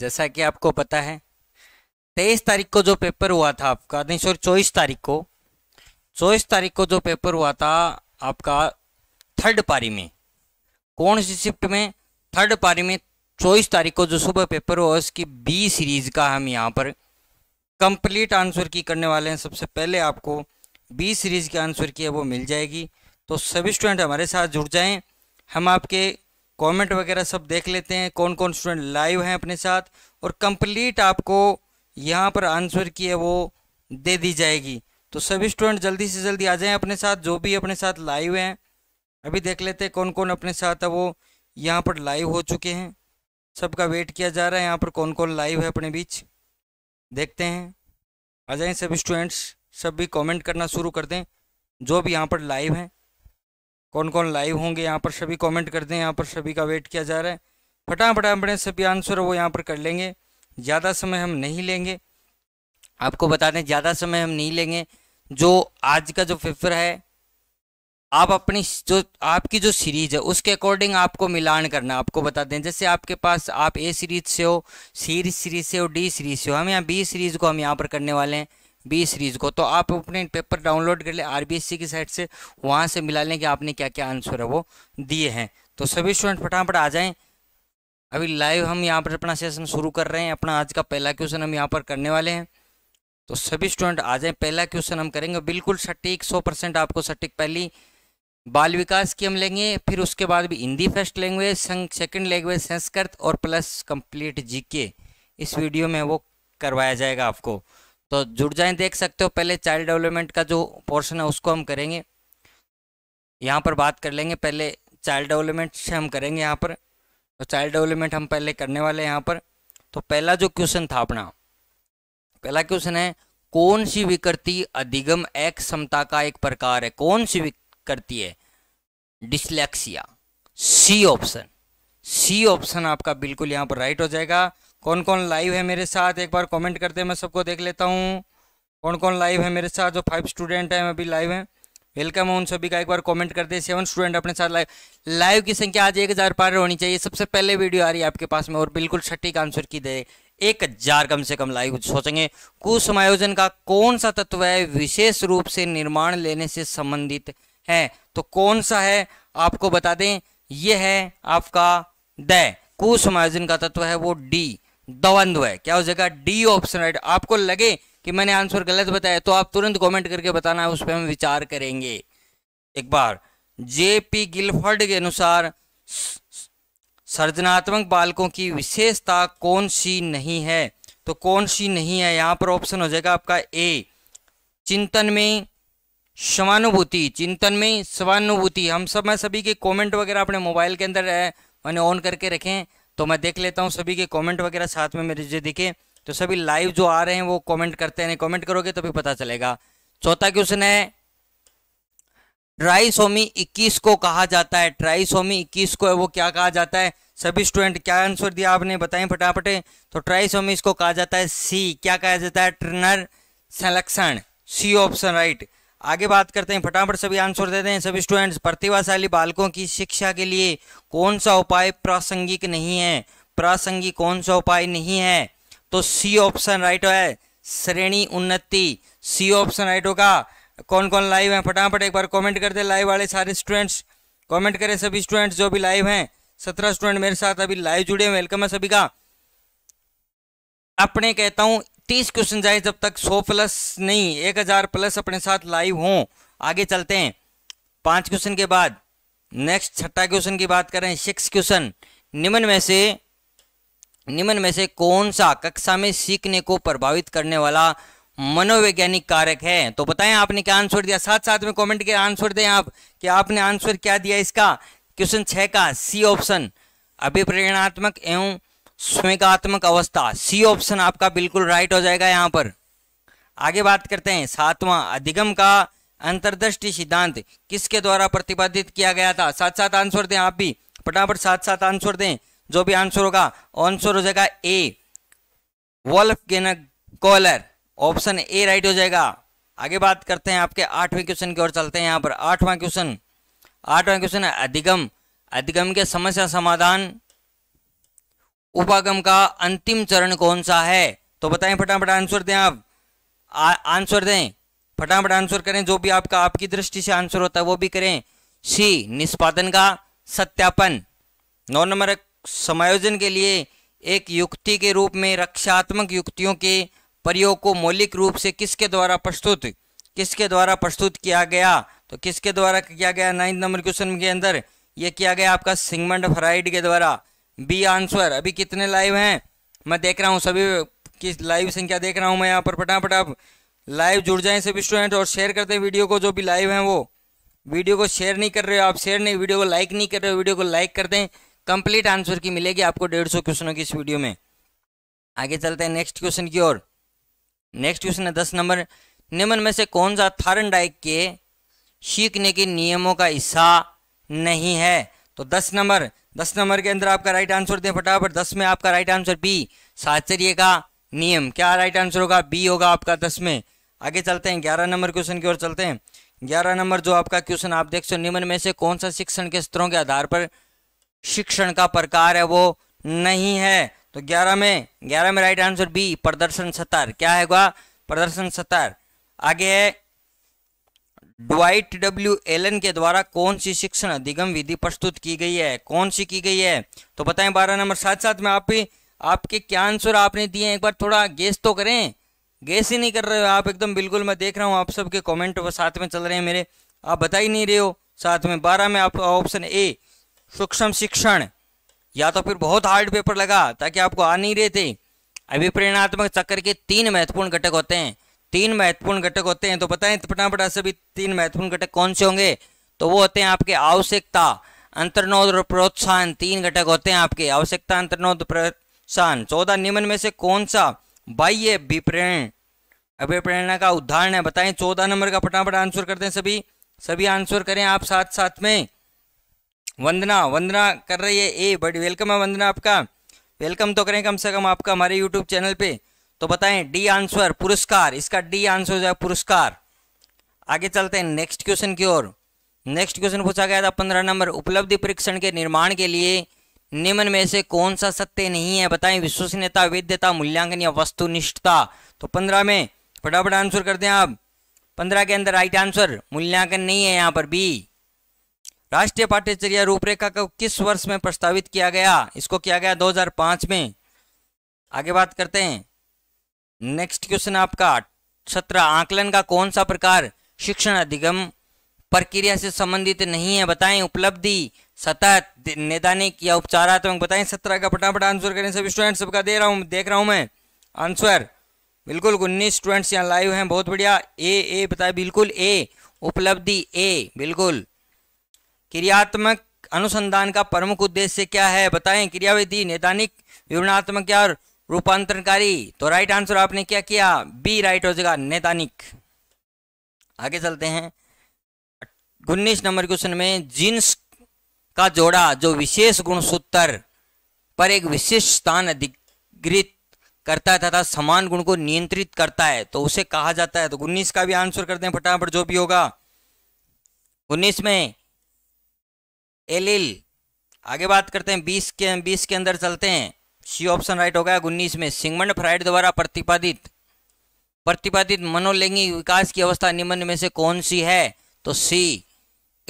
जैसा कि आपको पता है तेईस तारीख को जो पेपर हुआ था आपका नहीं सॉरी चौबीस तारीख को चौबीस तारीख को जो पेपर हुआ था आपका थर्ड पारी में कौन सी शिफ्ट में थर्ड पारी में चौबीस तारीख को जो सुबह पेपर हुआ उसकी बी सीरीज का हम यहाँ पर कंप्लीट आंसर की करने वाले हैं सबसे पहले आपको बी सीरीज की आंसर की है वो मिल जाएगी तो सभी स्टूडेंट हमारे साथ जुड़ जाएं हम आपके कमेंट वगैरह सब देख लेते हैं कौन कौन स्टूडेंट लाइव हैं अपने साथ और कंप्लीट आपको यहाँ पर आंसर की है वो दे दी जाएगी तो सभी स्टूडेंट जल्दी से जल्दी आ जाएं अपने साथ जो भी अपने साथ लाइव हैं अभी देख लेते हैं कौन कौन अपने साथ है वो यहाँ पर लाइव हो चुके हैं सबका वेट किया जा रहा है यहाँ पर कौन कौन लाइव है अपने बीच देखते हैं आ जाएँ सभी स्टूडेंट्स सब भी कॉमेंट करना शुरू कर दें जो भी यहाँ पर लाइव हैं कौन कौन लाइव होंगे यहाँ पर सभी कमेंट कर दें यहाँ पर सभी का वेट किया जा रहा है फटाफट अपने सभी आंसर वो यहाँ पर कर लेंगे ज़्यादा समय हम नहीं लेंगे आपको बता दें ज़्यादा समय हम नहीं लेंगे जो आज का जो पेपर है आप अपनी जो आपकी जो सीरीज है उसके अकॉर्डिंग आपको मिलान करना आपको बता दें जैसे आपके पास आप ए सीरीज से हो सी सीरीज से हो डी सीरीज से हो हम यहाँ बी सीरीज को हम यहाँ पर करने वाले हैं बी सीरीज़ को तो आप अपने पेपर डाउनलोड कर ले आरबीएससी की साइड से वहाँ से मिला लें कि आपने क्या क्या आंसर है वो दिए हैं तो सभी स्टूडेंट फटाफट आ जाएँ अभी लाइव हम यहाँ पर अपना सेशन शुरू कर रहे हैं अपना आज का पहला क्वेश्चन हम यहाँ पर करने वाले हैं तो सभी स्टूडेंट आ जाएं पहला क्वेश्चन हम करेंगे बिल्कुल सटीक सौ परसेंट आपको सटीक पहली बाल विकास की हम लेंगे फिर उसके बाद भी Hindi first language second language Sanskrit और प्लस कंप्लीट जीके इस वीडियो में वो करवाया जाएगा आपको तो जुड़ जाए देख सकते हो पहले चाइल्ड डेवलपमेंट का जो पोर्शन है उसको हम करेंगे यहाँ पर बात कर लेंगे पहले चाइल्ड डेवलपमेंट से हम करेंगे यहाँ पर तो चाइल्ड डेवलपमेंट हम पहले करने वाले हैं यहाँ पर तो पहला जो क्वेश्चन था अपना पहला क्वेश्चन है कौन सी विकृति अधिगम एक क्षमता का एक प्रकार है कौन सी विकृति है dyslexia C option C option आपका बिल्कुल यहाँ पर राइट हो जाएगा कौन कौन लाइव है मेरे साथ एक बार कमेंट करते मैं सबको देख लेता हूँ कौन कौन लाइव है मेरे साथ जो फाइव स्टूडेंट हैं अभी लाइव हैं वेलकम है उन सभी का एक बार कमेंट करते हैं सेवन स्टूडेंट अपने साथ लाइव लाइव की संख्या आज एक हज़ार पार होनी चाहिए सबसे पहले वीडियो आ रही है आपके पास में और बिल्कुल सटीक आंसर की दे एक हजार कम से कम लाइव सोचेंगे कुसमायोजन का कौन सा तत्व है विशेष रूप से निर्माण लेने से संबंधित है तो कौन सा है आपको बता दें यह है आपका द कुसमायोजन का तत्व है वो डी द्वंद्व है क्या हो जाएगा डी ऑप्शन राइट आपको लगे कि मैंने आंसर गलत बताया तो आप तुरंत कमेंट करके बताना है उस पर हम विचार करेंगे एक बार जे पी गिलफर्ड के अनुसार सर्जनात्मक बालकों की विशेषता कौन सी नहीं है तो कौन सी नहीं है यहां पर ऑप्शन हो जाएगा आपका ए चिंतन में समानुभूति चिंतन में समानुभूति हम सब मैं सभी के कमेंट वगैरह अपने मोबाइल के अंदर मैंने ऑन करके रखें तो मैं देख लेता हूँ सभी के कॉमेंट वगैरह साथ में मेरे जो दिखे तो सभी लाइव जो आ रहे हैं वो कॉमेंट करते हैं कॉमेंट करोगे तभी पता चलेगा चौथा क्वेश्चन है ट्राइसोमी 21 को कहा जाता है ट्राइसोमी 21 को है वो क्या कहा जाता है सभी स्टूडेंट क्या आंसर दिया आपने बताएं फटाफटे तो ट्राइसोमी इसको कहा जाता है सी क्या कहा जाता है trainer selection C option right आगे बात करते हैं फटाफट सभी आंसर देते हैं सभी स्टूडेंट्स प्रतिभाशाली बालकों की शिक्षा के लिए कौन सा उपाय प्रासंगिक नहीं है प्रासंगिक कौन सा उपाय नहीं है तो सी ऑप्शन राइट है श्रेणी उन्नति सी ऑप्शन राइट होगा कौन कौन लाइव है फटाफट एक बार कमेंट कर दे लाइव वाले सारे स्टूडेंट्स कमेंट करें सभी स्टूडेंट्स जो भी लाइव हैं सत्रह स्टूडेंट मेरे साथ अभी लाइव जुड़े हैं वेलकम है सभी का अपने कहता हूं तीस क्वेश्चन आए जब तक सौ प्लस नहीं एक हजार प्लस अपने साथ लाइव हो आगे चलते हैं पांच क्वेश्चन के बाद नेक्स्ट छठा क्वेश्चन की बात करें सिक्स क्वेश्चन निम्न में से निम्न में से कौन सा कक्षा में सीखने को प्रभावित करने वाला मनोवैज्ञानिक कारक है तो बताएं आपने क्या आंसर दिया साथ साथ में कमेंट के आंसर दें आप कि आपने आंसर क्या दिया इसका क्वेश्चन छह का सी ऑप्शन अभिप्रेरणात्मक एवं स्वेगात्मक अवस्था सी ऑप्शन आपका बिल्कुल राइट हो जाएगा यहां पर आगे बात करते हैं सातवां अधिगम का अंतर्दृष्टि सिद्धांत किसके द्वारा प्रतिपादित किया गया था साथ साथ आंसर दें आप भी फटाफट साथ साथ आंसर दें जो भी आंसर होगा आंसर हो जाएगा A Wolf Kohler option A right हो जाएगा आगे बात करते हैं आपके आठवें क्वेश्चन की ओर चलते हैं यहां पर आठवां क्वेश्चन आठवां क्वेश्चन है अधिगम अधिगम के समस्या समाधान उपागम का अंतिम चरण कौन सा है तो बताएं फटाफट आंसर दें आप आंसर दें फटाफट आंसर करें जो भी आपका आपकी दृष्टि से आंसर होता है वो भी करें सी निष्पादन का सत्यापन नौ नंबर समायोजन के लिए एक युक्ति के रूप में रक्षात्मक युक्तियों के प्रयोग को मौलिक रूप से किसके द्वारा प्रस्तुत किसके द्वारा प्रस्तुत किया गया तो किसके द्वारा किया गया नाइन्थ नंबर क्वेश्चन के अंदर यह किया गया आपका सिंगमंड फ्राइड के द्वारा बी आंसर अभी कितने लाइव हैं मैं देख रहा हूँ सभी की लाइव संख्या देख रहा हूँ मैं यहाँ पर फटाफट आप लाइव जुड़ जाएं सभी स्टूडेंट और शेयर करते हैं वीडियो को जो भी लाइव हैं वो वीडियो को शेयर नहीं कर रहे हो आप शेयर नहीं वीडियो को लाइक नहीं कर रहे हो वीडियो को लाइक कर दें कंप्लीट आंसर की मिलेगी आपको डेढ़ सौ क्वेश्चनों की इस वीडियो में आगे चलते हैं नेक्स्ट क्वेश्चन की ओर नेक्स्ट क्वेश्चन है दस नंबर निम्न में से कौन सा थारन डाइक के सीखने के नियमों का हिस्सा नहीं है तो दस नंबर दस नंबर के अंदर आपका राइट आंसर दें फटाफट दस में आपका राइट आंसर बी साचर्य का नियम क्या राइट आंसर होगा बी होगा आपका दस में आगे चलते हैं ग्यारह नंबर क्वेश्चन की ओर चलते हैं ग्यारह नंबर जो आपका क्वेश्चन आप देख सो निम्न में से कौन सा शिक्षण के स्तरों के आधार पर शिक्षण का प्रकार है वो नहीं है तो ग्यारह में ग्यारह में राइट आंसर बी प्रदर्शन सत्तर क्या है प्रदर्शन सत्तर आगे है ड्वाइट डब्ल्यू एलन के द्वारा कौन सी शिक्षण अधिगम विधि प्रस्तुत की गई है कौन सी की गई है तो बताएं बारह नंबर साथ साथ में आप आपके क्या आंसर आपने दिए एक बार थोड़ा गेस तो करें गेस ही नहीं कर रहे हो आप एकदम बिल्कुल मैं देख रहा हूँ आप सबके कॉमेंट साथ में चल रहे हैं मेरे आप बता ही नहीं रहे हो साथ में बारह में आप ऑप्शन ए सूक्ष्म शिक्षण या तो फिर बहुत हार्ड पेपर लगा ताकि आपको आ नहीं रहे थे अभिप्रेरणात्मक चक्कर के तीन महत्वपूर्ण घटक होते हैं तीन महत्वपूर्ण घटक होते हैं तो बताएं तो फटाफट ऐसे भी तीन महत्वपूर्ण घटक कौन से होंगे तो वो होते हैं आपके आवश्यकता अंतर्नोद और प्रोत्साहन तीन घटक होते हैं आपके आवश्यकता अंतर्नोद प्रोत्साहन चौदह निम्न में से कौन सा बाह्य विप्रेरण अभिप्रेरणा का उदाहरण है बताएं चौदह नंबर का फटाफट आंसर कर दें सभी सभी आंसर करें आप साथ साथ में वंदना वंदना कर रही है ए बड़ी वेलकम है वंदना आपका वेलकम तो करें कम से कम आपका हमारे यूट्यूब चैनल पे तो बताएं डी आंसर पुरस्कार इसका डी आंसर हो जाएगा पुरस्कार आगे चलते हैं नेक्स्ट क्वेश्चन की ओर नेक्स्ट क्वेश्चन पूछा गया था पंद्रह नंबर उपलब्धि परीक्षण के निर्माण के लिए निम्न में से कौन सा सत्य नहीं है बताएं विश्वसनीयता वैधता मूल्यांकन या वस्तुनिष्ठता तो पंद्रह में फटाफट आंसर कर दें आप पंद्रह के अंदर राइट आंसर मूल्यांकन नहीं है यहाँ पर बी राष्ट्रीय पाठ्यचर्या रूपरेखा को किस वर्ष में प्रस्तावित किया गया इसको किया गया दो में आगे बात करते हैं नेक्स्ट क्वेश्चन आपका सत्रह आकलन का कौन सा प्रकार शिक्षण अधिगम प्रक्रिया से संबंधित नहीं है बताएं उपलब्धि सतत नैदानिक या उपचारात्मक बताएं सत्रह का फटाफट आंसर करें सभी स्टूडेंट सबका दे रहा हूं देख रहा हूं मैं आंसर बिल्कुल उन्नीस स्टूडेंट्स यहाँ लाइव हैं बहुत बढ़िया ए ए बताए बिल्कुल ए उपलब्धि ए बिल्कुल क्रियात्मक अनुसंधान का प्रमुख उद्देश्य क्या है बताएं क्रियाविधि नैदानिक विवरणात्मक या रूपांतरणकारी तो राइट आंसर आपने क्या किया बी राइट हो जाएगा नैदानिक आगे चलते हैं उन्नीस नंबर क्वेश्चन में जींस का जोड़ा जो विशेष गुण सूत्र पर एक विशेष स्थान अधिकृत करता है तथा समान गुण को नियंत्रित करता है तो उसे कहा जाता है तो उन्नीस का भी आंसर करते हैं फटाफट जो भी होगा उन्नीस में एलिल आगे बात करते हैं बीस के बीस के अंदर चलते हैं सी ऑप्शन राइट हो गया उन्नीस में सिंगमंड फ्राइड द्वारा प्रतिपादित प्रतिपादित मनोलैंगिक विकास की अवस्था निम्न में से कौन सी है तो सी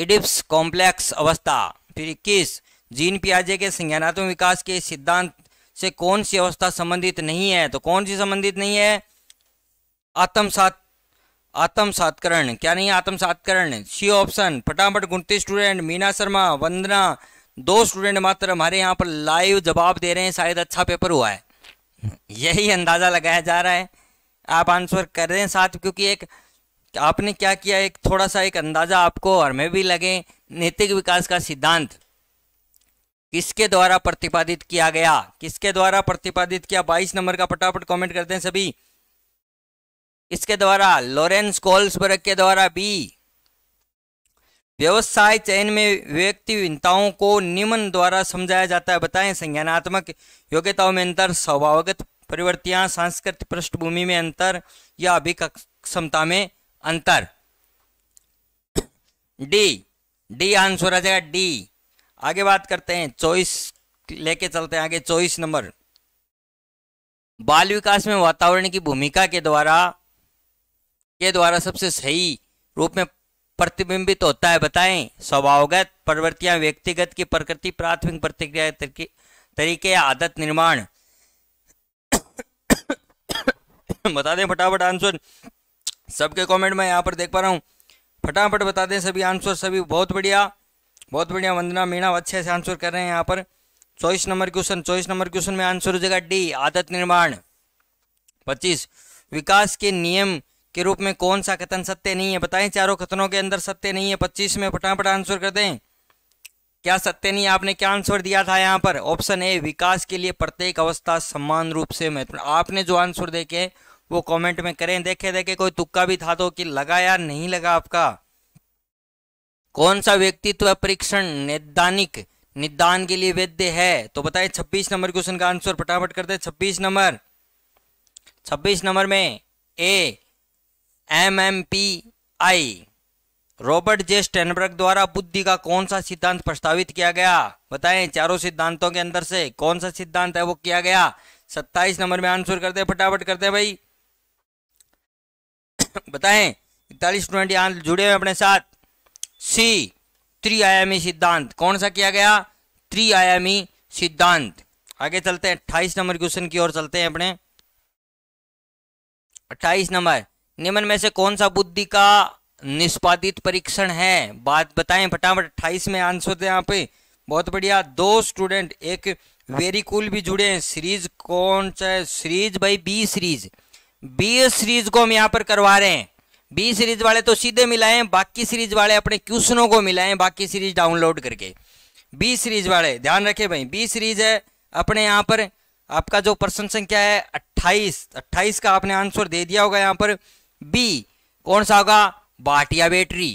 इडिप्स कॉम्प्लेक्स अवस्था फिर इक्कीस जीन पियाजे के संज्ञानात्मक विकास के सिद्धांत से कौन सी अवस्था संबंधित नहीं है तो कौन सी संबंधित नहीं है आत्मसात आत्मसातकरण क्या नहीं आत्मसातकरण सी ऑप्शन फटाफट गुणती स्टूडेंट मीना शर्मा वंदना दो स्टूडेंट मात्र हमारे यहाँ पर लाइव जवाब दे रहे हैं शायद अच्छा पेपर हुआ है यही अंदाज़ा लगाया जा रहा है आप आंसर कर रहे हैं साथ क्योंकि एक आपने क्या किया एक थोड़ा सा एक अंदाज़ा आपको और मैं भी लगे नैतिक विकास का सिद्धांत किसके द्वारा प्रतिपादित किया गया किसके द्वारा प्रतिपादित किया बाईस नंबर का फटाफट कमेंट करते हैं सभी इसके द्वारा लॉरेंस कोल्सबर्ग के द्वारा बी व्यवसाय चयन में व्यक्ति को निम्न द्वारा समझाया जाता है बताएं संज्ञानात्मक योग्यताओं में अंतर स्वभावगत परिवर्तियां सांस्कृतिक पृष्ठभूमि में अंतर या क्षमता में अंतर डी डी आंसर आ जाएगा डी आगे बात करते हैं चौबीस लेके चलते हैं आगे चौबीस नंबर बाल विकास में वातावरण की भूमिका के द्वारा के द्वारा सबसे सही रूप में प्रतिबिंबित होता है बताएं स्वभावगत प्रवृत्तियां व्यक्तिगत की प्रकृति प्राथमिक प्रतिक्रिया तरीके या आदत निर्माण बता दें फटाफट आंसर सबके कमेंट में यहाँ पर देख पा रहा हूँ फटाफट बता दें सभी आंसर सभी बहुत बढ़िया बहुत बढ़िया वंदना मीणा अच्छे से आंसर कर रहे हैं यहाँ पर चौबीस नंबर क्वेश्चन चौबीस नंबर क्वेश्चन में आंसर हो जाएगा डी आदत निर्माण पच्चीस विकास के नियम के रूप में कौन सा कथन सत्य नहीं है बताएं चारों कथनों के अंदर सत्य नहीं है पच्चीस में फटाफट आंसर कर दें क्या सत्य नहीं आपने क्या आंसर दिया था यहाँ पर ऑप्शन ए विकास के लिए प्रत्येक अवस्था समान रूप से महत्वपूर्ण आपने जो आंसर देखे वो कमेंट में करें देखे देखे कोई तुक्का भी था तो कि लगा या नहीं लगा आपका कौन सा व्यक्तित्व परीक्षण नैदानिक निदान के लिए वैद्य है तो बताएं छब्बीस नंबर क्वेश्चन का आंसर फटाफट कर दे 26 नंबर छब्बीस नंबर में A M M P I Robert J Sternberg द्वारा बुद्धि का कौन सा सिद्धांत प्रस्तावित किया गया बताएं चारों सिद्धांतों के अंदर से कौन सा सिद्धांत है वो किया गया सत्ताईस नंबर में आंसर करते फटाफट करते भाई बताएं इकतालीस स्टूडेंट यहां जुड़े हुए अपने साथ सी त्रिआयामी सिद्धांत कौन सा किया गया त्रिआयामी सिद्धांत आगे चलते हैं अट्ठाईस नंबर क्वेश्चन की ओर चलते हैं अपने अट्ठाईस नंबर निम्न में से कौन सा बुद्धि का निष्पादित परीक्षण है बात बताएं फटाफट अट्ठाईस में आंसर यहाँ पे बहुत बढ़िया दो स्टूडेंट एक वेरी कूल भी जुड़े हैं सीरीज कौन सा है सीरीज भाई बी सीरीज बी सीरीज को हम यहाँ पर करवा रहे हैं बी सीरीज वाले तो सीधे मिलाए बाकी सीरीज वाले अपने क्वेश्चनों को मिलाए बाकी सीरीज डाउनलोड करके बी सीरीज वाले ध्यान रखें भाई बी सीरीज है अपने यहाँ पर आपका जो प्रश्न संख्या है अट्ठाईस अट्ठाईस का आपने आंसर दे दिया होगा यहाँ पर बी कौन सा होगा बाटिया बेटरी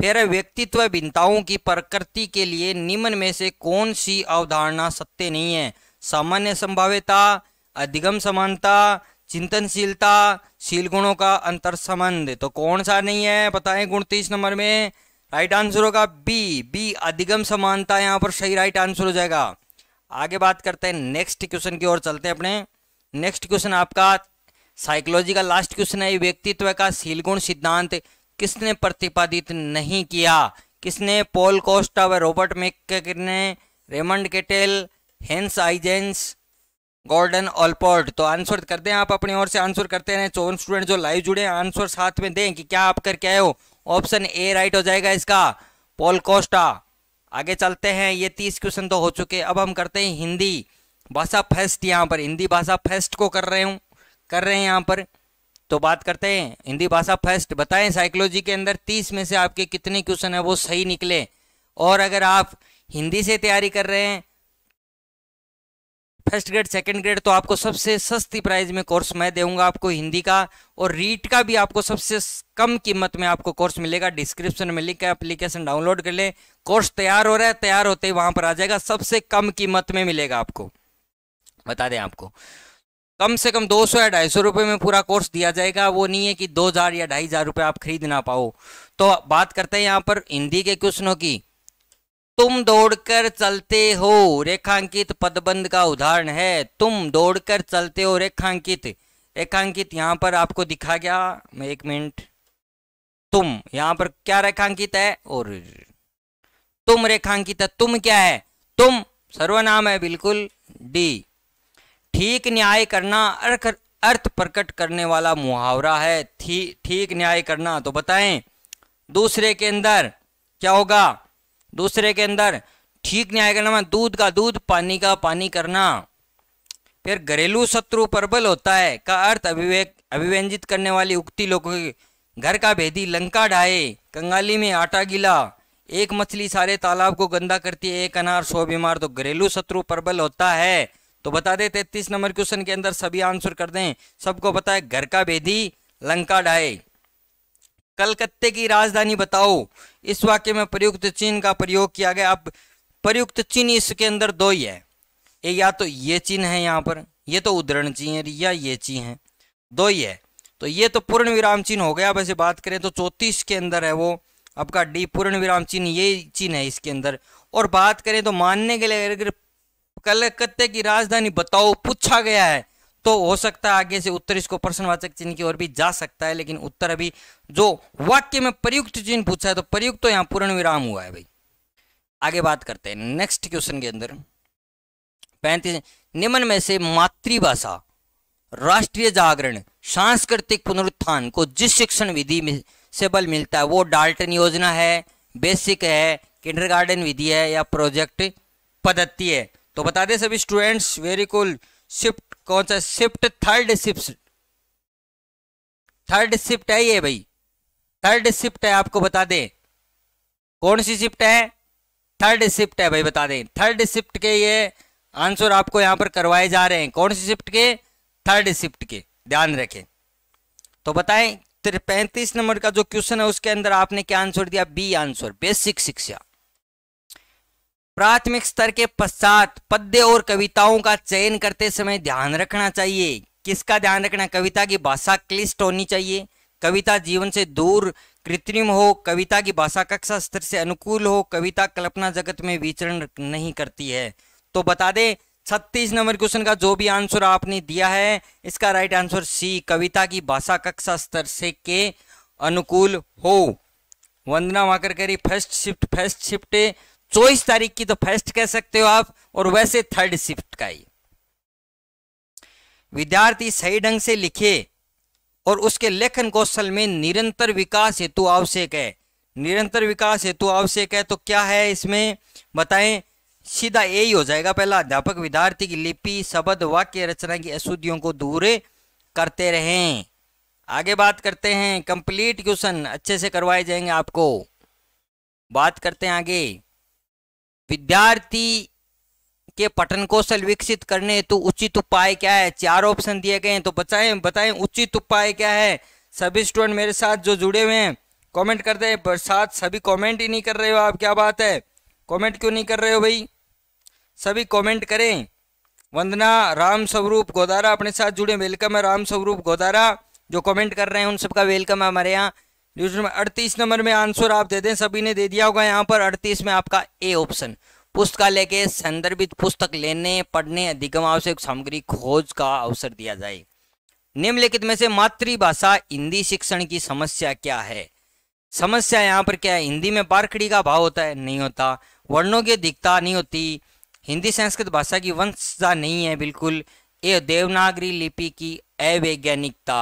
फिर व्यक्तित्व भिन्नताओं की प्रकृति के लिए निम्न में से कौन सी अवधारणा सत्य नहीं है सामान्य संभाव्यता अधिगम समानता चिंतनशीलता शील गुणों का अंतर संबंध तो कौन सा नहीं है बताएं गुण तीस नंबर में राइट आंसर होगा बी बी अधिगम समानता यहाँ पर सही राइट आंसर हो जाएगा आगे बात करते हैं नेक्स्ट क्वेश्चन की ओर चलते हैं अपने नेक्स्ट क्वेश्चन आपका साइकोलॉजी का लास्ट क्वेश्चन है व्यक्तित्व का सीलगुण सिद्धांत किसने प्रतिपादित नहीं किया किसने पोल कोस्टा व रॉबर्ट मेक ने Raymond Cattell Hans Eysenck Gordon Allport तो आंसर कर दें आप अपनी ओर से आंसर करते रहे चौवन स्टूडेंट जो लाइव जुड़े आंसर साथ में दें कि क्या आप करके आए हो ऑप्शन ए राइट हो जाएगा इसका पोल कोस्टा आगे चलते हैं ये तीस क्वेश्चन तो हो चुके अब हम करते हैं हिंदी भाषा फेस्ट यहाँ पर हिंदी भाषा फेस्ट को कर रहे हूँ कर रहे हैं यहाँ पर तो बात करते हैं हिंदी भाषा फर्स्ट बताएं साइकोलॉजी के अंदर तीस में से आपके कितने क्वेश्चन है वो सही निकले और अगर आप हिंदी से तैयारी कर रहे हैं फर्स्ट ग्रेड सेकंड ग्रेड तो आपको सबसे सस्ती प्राइस में कोर्स मैं दूंगा आपको हिंदी का और रीट का भी आपको सबसे कम कीमत में आपको कोर्स मिलेगा डिस्क्रिप्शन में लिख एप्लीकेशन डाउनलोड कर ले कोर्स तैयार हो रहा है तैयार होते ही वहां पर आ जाएगा सबसे कम कीमत में मिलेगा आपको बता दें आपको कम से कम 200 या ढाई सौ रुपये में पूरा कोर्स दिया जाएगा वो नहीं है कि 2000 या ढाई हज़ार रुपये आप खरीद ना पाओ तो बात करते हैं यहाँ पर हिंदी के क्वेश्चनों की तुम दौड़कर चलते हो रेखांकित पदबंध का उदाहरण है तुम दौड़कर चलते हो रेखांकित रेखांकित यहाँ पर आपको दिखा गया एक मिनट तुम यहाँ पर क्या रेखांकित है और तुम रेखांकित है तुम क्या है तुम सर्वनाम है बिल्कुल डी ठीक न्याय करना अर्थ अर्थ प्रकट करने वाला मुहावरा है थी ठीक न्याय करना तो बताएं दूसरे के अंदर क्या होगा दूसरे के अंदर ठीक न्याय करना मैं मतलब दूध का दूध पानी का पानी करना फिर घरेलू शत्रु प्रबल होता है का अर्थ अभिवेक अभिव्यंजित करने वाली उक्ति लोगों की घर का भेदी लंका ढाए कंगाली में आटा गीला एक मछली सारे तालाब को गंदा करती है एक अनार सौ बीमार तो घरेलू शत्रु प्रबल होता है तो बता दे तैतीस नंबर क्वेश्चन के अंदर सभी आंसर कर दें सबको पता है घर का भेदी लंका डाए कलकत्ते की राजधानी बताओ इस वाक्य में प्रयुक्त चिन्ह का प्रयोग किया गया अब प्रयुक्त चिन्ह इसके अंदर दो ही है ए या तो ये चिन्ह है यहाँ पर ये तो उदाहरण चिन्ह या ये चिन्ह है दो ही है तो ये तो पूर्ण विराम चिन्ह हो गया वैसे बात करें तो चौतीस के अंदर है वो आपका डी पूर्ण विराम चिन्ह ये चिन्ह है इसके अंदर और बात करें तो मानने के लिए अगर कलकत्ते की राजधानी बताओ पूछा गया है तो हो सकता है आगे से उत्तर इसको प्रश्नवाचक चिन्ह की ओर भी जा सकता है लेकिन उत्तर अभी जो वाक्य में प्रयुक्त चिन्ह पूछा है तो प्रयुक्त तो यहाँ पूर्ण विराम हुआ है भाई आगे बात करते हैं नेक्स्ट क्वेश्चन के अंदर पैंतीस निम्न में से मातृभाषा राष्ट्रीय जागरण सांस्कृतिक पुनरुत्थान को जिस शिक्षण विधि से बल मिलता है वो डाल्टन योजना है बेसिक है किंडर विधि है या प्रोजेक्ट पद्धति है तो बता दें सभी स्टूडेंट्स वेरी कुल शिफ्ट कौन सा shift third shift third shift है ये भाई थर्ड शिफ्ट है आपको बता दें कौन सी शिफ्ट है थर्ड शिफ्ट है भाई बता दें थर्ड शिफ्ट के ये आंसर आपको यहां पर करवाए जा रहे हैं कौन सी शिफ्ट के थर्ड शिफ्ट के ध्यान रखें तो बताएं पैंतीस नंबर का जो क्वेश्चन है उसके अंदर आपने क्या आंसर दिया बी आंसर बेसिक शिक्षा प्राथमिक स्तर के पश्चात पद्य और कविताओं का चयन करते समय ध्यान रखना चाहिए किसका ध्यान रखना कविता की भाषा क्लिष्ट होनी चाहिए कविता जीवन से दूर कृत्रिम हो कविता की भाषा कक्षा स्तर से अनुकूल हो कविता कल्पना जगत में विचरण नहीं करती है तो बता दें छत्तीस नंबर क्वेश्चन का जो भी आंसर आपने दिया है इसका राइट आंसर सी कविता की भाषा कक्षा स्तर से के अनुकूल हो वंदना वाकर करी फर्स्ट शिफ्ट फर्स्ट शिफ्ट चौबीस तारीख की तो फर्स्ट कह सकते हो आप और वैसे थर्ड शिफ्ट का ही विद्यार्थी सही ढंग से लिखे और उसके लेखन कौशल में निरंतर विकास हेतु आवश्यक है निरंतर विकास हेतु आवश्यक है तो क्या है इसमें बताएं सीधा यही हो जाएगा पहला अध्यापक विद्यार्थी की लिपि शब्द वाक्य रचना की अशुद्धियों को दूर करते रहें आगे बात करते हैं कंप्लीट क्वेश्चन अच्छे से करवाए जाएंगे आपको बात करते हैं आगे विद्यार्थी के पठन कौशल विकसित करने हेतु तो उचित उपाय क्या है चार ऑप्शन दिए गए हैं तो बचाएं बताएं उचित उपाय क्या है सभी स्टूडेंट मेरे साथ जो जुड़े हुए हैं कमेंट करते हैं पर साथ सभी कमेंट ही नहीं कर रहे हो आप क्या बात है कमेंट क्यों नहीं कर रहे हो भाई सभी कमेंट करें वंदना राम स्वरूप गोदारा अपने साथ जुड़े वेलकम है राम स्वरूप गोदारा जो कमेंट कर रहे हैं उन सबका वेलकम है हमारे यहाँ न्यूज नंबर अड़तीस नंबर में आंसर आप दे दें सभी ने दे दिया होगा यहाँ पर अड़तीस में आपका ए ऑप्शन पुस्तकालय के संदर्भित पुस्तक लेने पढ़ने अधिगम आवश्यक सामग्री खोज का अवसर दिया जाए निम्नलिखित में से मातृभाषा हिंदी शिक्षण की समस्या क्या है समस्या यहाँ पर क्या है हिंदी में बारखड़ी का भाव होता है नहीं होता वर्णों की अधिकता नहीं होती हिंदी संस्कृत भाषा की वंशता नहीं है बिल्कुल ये देवनागरी लिपि की अवैज्ञानिकता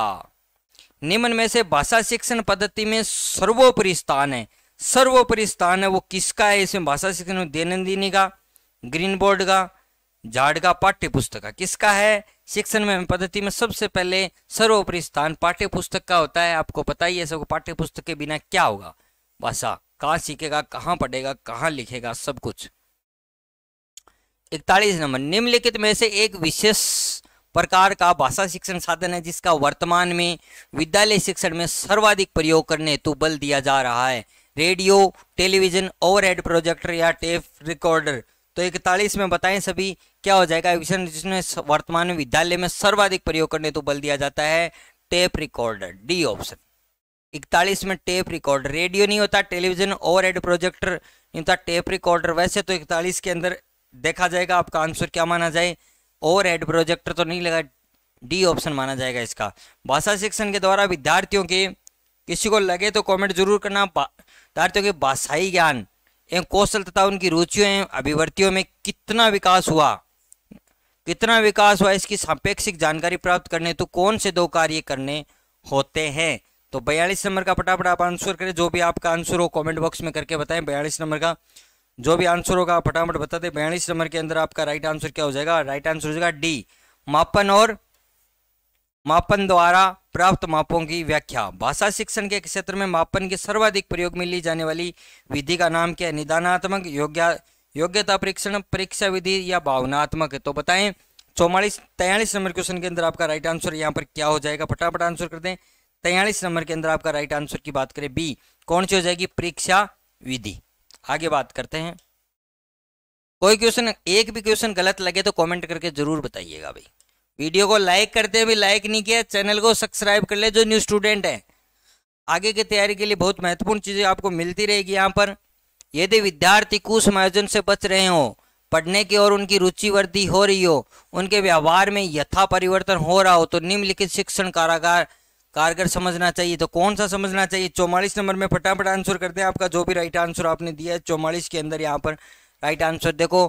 निम्न में से भाषा शिक्षण पद्धति में सर्वोपरि स्थान है सर्वोपरि स्थान है वो किसका है इसमें भाषा शिक्षण दैनंदिनी का ग्रीन बोर्ड का झाड़ का पाठ्य पुस्तक का किसका है शिक्षण में पद्धति में सबसे पहले सर्वोपरि स्थान पाठ्य पुस्तक का होता है आपको पता ही है सबको पाठ्य पुस्तक के बिना क्या होगा भाषा कहाँ सीखेगा कहाँ पढ़ेगा कहाँ लिखेगा सब कुछ इकतालीस नंबर निम्नलिखित में से एक विशेष प्रकार का भाषा शिक्षण साधन है जिसका वर्तमान में विद्यालय शिक्षण में सर्वाधिक प्रयोग करने हेतु बल दिया जा रहा है रेडियो टेलीविजन ओवरहेड प्रोजेक्टर या टेप रिकॉर्डर तो इकतालीस में बताएं सभी क्या हो जाएगा विषय जिसमें वर्तमान विद्यालय में सर्वाधिक प्रयोग करने तो बल दिया जाता है टेप रिकॉर्डर डी ऑप्शन इकतालीस में टेप रिकॉर्डर रेडियो नहीं होता टेलीविजन ओवरहेड प्रोजेक्टर नहीं होता टेप रिकॉर्डर वैसे तो इकतालीस के अंदर देखा जाएगा आपका आंसर क्या माना जाए ओवर हेड प्रोजेक्टर तो नहीं लगा डी ऑप्शन माना जाएगा इसका भाषा शिक्षण के द्वारा विद्यार्थियों के किसी को लगे तो कमेंट जरूर करना विद्यार्थियों के भाषाई ज्ञान एवं कौशल तथा उनकी रुचियों एवं अभिवर्तियों में कितना विकास हुआ कितना विकास हुआ इसकी सापेक्षिक जानकारी प्राप्त करने तो कौन से दो कार्य करने होते हैं तो बयालीस नंबर का फटाफट आप आंसर करें जो भी आपका आंसर हो कमेंट बॉक्स में करके बताएं बयालीस नंबर का जो भी आंसर होगा फटाफट बता दे बयालीस नंबर के अंदर आपका राइट आंसर क्या हो जाएगा राइट आंसर हो जाएगा डी मापन और मापन द्वारा प्राप्त मापों की व्याख्या भाषा शिक्षण के क्षेत्र में मापन के सर्वाधिक प्रयोग में ली जाने वाली विधि का नाम क्या है निदानात्मक योग्य योग्यता परीक्षण परीक्षा विधि या भावनात्मक तो बताएं चौवालीस तयालीस नंबर क्वेश्चन के अंदर आपका राइट आंसर यहाँ पर क्या हो जाएगा फटाफट आंसर कर दें तयालीस नंबर के अंदर आपका राइट आंसर की बात करें बी कौन सी हो जाएगी परीक्षा विधि आगे बात करते हैं कोई क्वेश्चन एक भी क्वेश्चन गलत लगे तो कमेंट करके जरूर बताइएगा भाई वीडियो को लाइक करते भी लाइक नहीं किया चैनल को सब्सक्राइब कर ले जो न्यू स्टूडेंट है आगे की तैयारी के लिए बहुत महत्वपूर्ण चीज़ें आपको मिलती रहेगी यहाँ पर यदि विद्यार्थी कुसमायोजन से बच रहे हो पढ़ने की ओर उनकी रुचि वृद्धि हो रही हो उनके व्यवहार में यथा परिवर्तन हो रहा हो तो निम्नलिखित शिक्षण कारागार कारगर समझना चाहिए तो कौन सा समझना चाहिए चौवालीस नंबर में फटाफट आंसर करते हैं आपका जो भी राइट आंसर आपने दिया है चौवालीस के अंदर यहाँ पर राइट आंसर देखो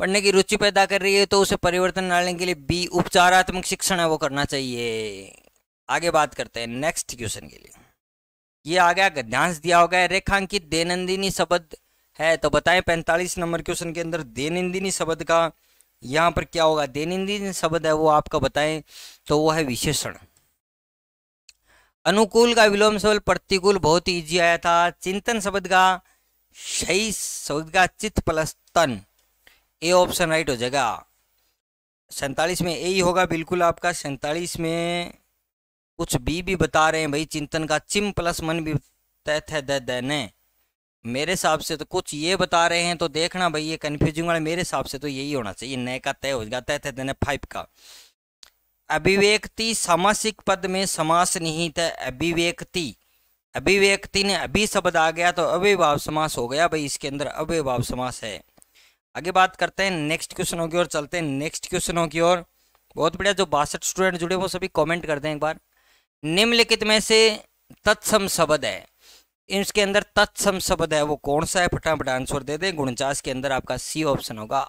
पढ़ने की रुचि पैदा कर रही है तो उसे परिवर्तन लाने के लिए बी उपचारात्मक शिक्षण है वो करना चाहिए आगे बात करते हैं नेक्स्ट क्वेश्चन के लिए ये आ गया गद्यांश दिया होगा रेखांकित देनंदिनी शब्द है तो बताएं पैंतालीस नंबर क्वेश्चन के अंदर देनंदिनी शब्द का यहाँ पर क्या होगा देनंदिनी शब्द है वो आपका बताएं तो वो है विशेषण अनुकूल का विलोम शब्द प्रतिकूल बहुत ईजी आया था चिंतन शब्द का शही शब्द का चित्त प्लस तन ए ऑप्शन राइट हो जाएगा सैतालीस में ए ही होगा बिल्कुल आपका सैतालीस में कुछ बी भी बता रहे हैं भाई चिंतन का चिम प्लस मन भी तय थे दैने मेरे हिसाब से तो कुछ ये बता रहे हैं तो देखना भाई ये कन्फ्यूजिंग वाला मेरे हिसाब से तो यही होना चाहिए नए का तय हो जाएगा तय थे फाइव का अभिव्यक्ति समासिक पद में समास निहित है अभिव्यक्ति अभिव्यक्ति ने अभी शब्द आ गया तो अभिभाव समास हो गया भाई इसके अंदर अभिभाव समास है आगे बात करते हैं नेक्स्ट क्वेश्चनों की ओर चलते हैं नेक्स्ट क्वेश्चनों की ओर बहुत बढ़िया जो बासठ स्टूडेंट जुड़े वो सभी कॉमेंट कर दें एक बार निम्नलिखित में से तत्सम शब्द है इसके अंदर तत्सम शब्द है वो कौन सा है फटाफट आंसर दे दें गुणचास के अंदर आपका सी ऑप्शन होगा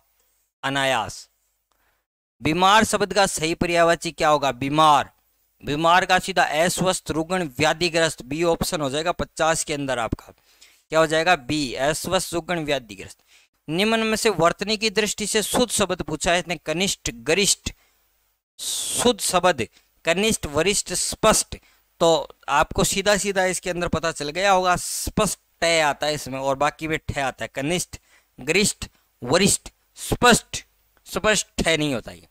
अनायास बीमार शब्द का सही पर्यावाची क्या होगा बीमार बीमार का सीधा अस्वस्थ रुगण व्याधिग्रस्त बी ऑप्शन हो जाएगा पचास के अंदर आपका क्या हो जाएगा बी अस्वस्थ रुगण व्याधिग्रस्त निम्न में से वर्तनी की दृष्टि से शुद्ध शब्द पूछा है इसने कनिष्ठ गरिष्ठ शुद्ध शब्द कनिष्ठ वरिष्ठ स्पष्ट तो आपको सीधा सीधा इसके अंदर पता चल गया होगा स्पष्ट तय आता है इसमें और बाकी में ठह आता है कनिष्ठ गरिष्ठ वरिष्ठ स्पष्ट स्पष्ट है नहीं होता ये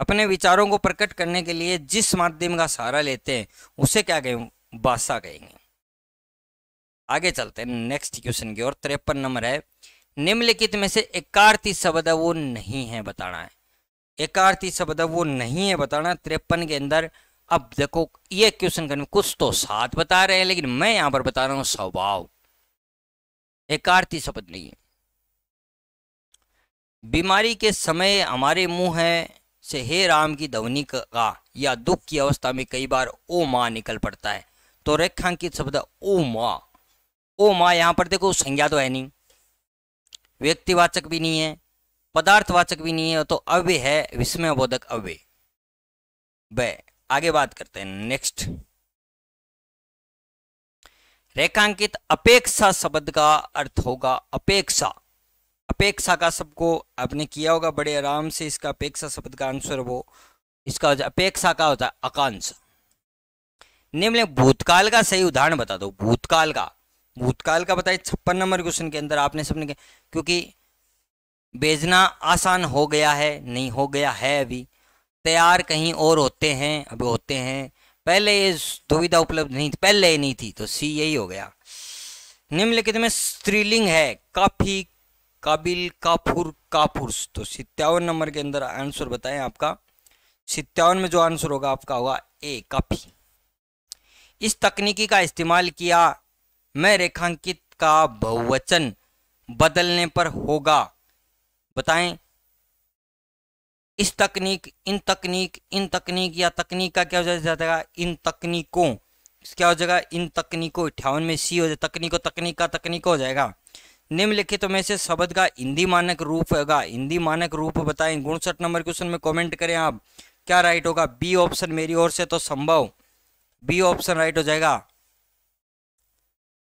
अपने विचारों को प्रकट करने के लिए जिस माध्यम का सहारा लेते हैं उसे क्या कहें बादशाह कहेंगे आगे चलते हैं नेक्स्ट क्वेश्चन की ओर तिरपन नंबर है निम्नलिखित में से एकार्थी शब्द है वो नहीं है बताना है एकार्थी शब्द है वो नहीं है बताना तिरपन के अंदर अब देखो ये क्वेश्चन करने कुछ तो साथ बता रहे हैं लेकिन मैं यहां पर बता रहा हूं स्वभाव एकार्थी शब्द नहीं है बीमारी के समय हमारे मुंह है से हे राम की ध्वनि का या दुख की अवस्था में कई बार ओ माँ निकल पड़ता है तो रेखांकित शब्द ओ माँ ओ माँ यहाँ पर देखो संज्ञा तो है नहीं व्यक्तिवाचक भी नहीं है पदार्थवाचक भी नहीं है तो अव्य है विस्मय बोधक अव्य ब आगे बात करते हैं नेक्स्ट रेखांकित अपेक्षा शब्द का अर्थ होगा अपेक्षा अपेक्षा का सबको आपने किया होगा बड़े आराम से इसका अपेक्षा शब्द का आंसर वो इसका अपेक्षा का होता है आकांक्षा निम्न भूतकाल का सही उदाहरण बता दो भूतकाल का भूतकाल का बताइए छप्पन नंबर क्वेश्चन के अंदर आपने सबने क्योंकि भेजना आसान हो गया है नहीं हो गया है अभी तैयार कहीं और होते हैं अभी होते हैं पहले ये दुविधा उपलब्ध नहीं थी पहले नहीं थी तो सी यही हो गया निम्नलिखित में स्त्रीलिंग है काफी काबिल काफुर काफुर्स तो सित्यावन नंबर के अंदर आंसर बताएं आपका सित्यावन में जो आंसर होगा आपका होगा ए काफी इस तकनीकी का इस्तेमाल किया मैं रेखांकित का बहुवचन बदलने पर होगा बताएं इस तकनीक इन तकनीक इन तकनीक या तकनीक का क्या हो जाएगा इन तकनीकों क्या हो जाएगा इन तकनीकों अठावन में सी हो जाए तकनीकों तकनीक का तकनीक हो जाएगा निम्नलिखित में से शब्द का हिंदी मानक रूप होगा हिंदी मानक रूप बताएं गुणसठ नंबर क्वेश्चन में कमेंट करें आप क्या राइट होगा बी ऑप्शन मेरी ओर से तो संभव बी ऑप्शन राइट हो जाएगा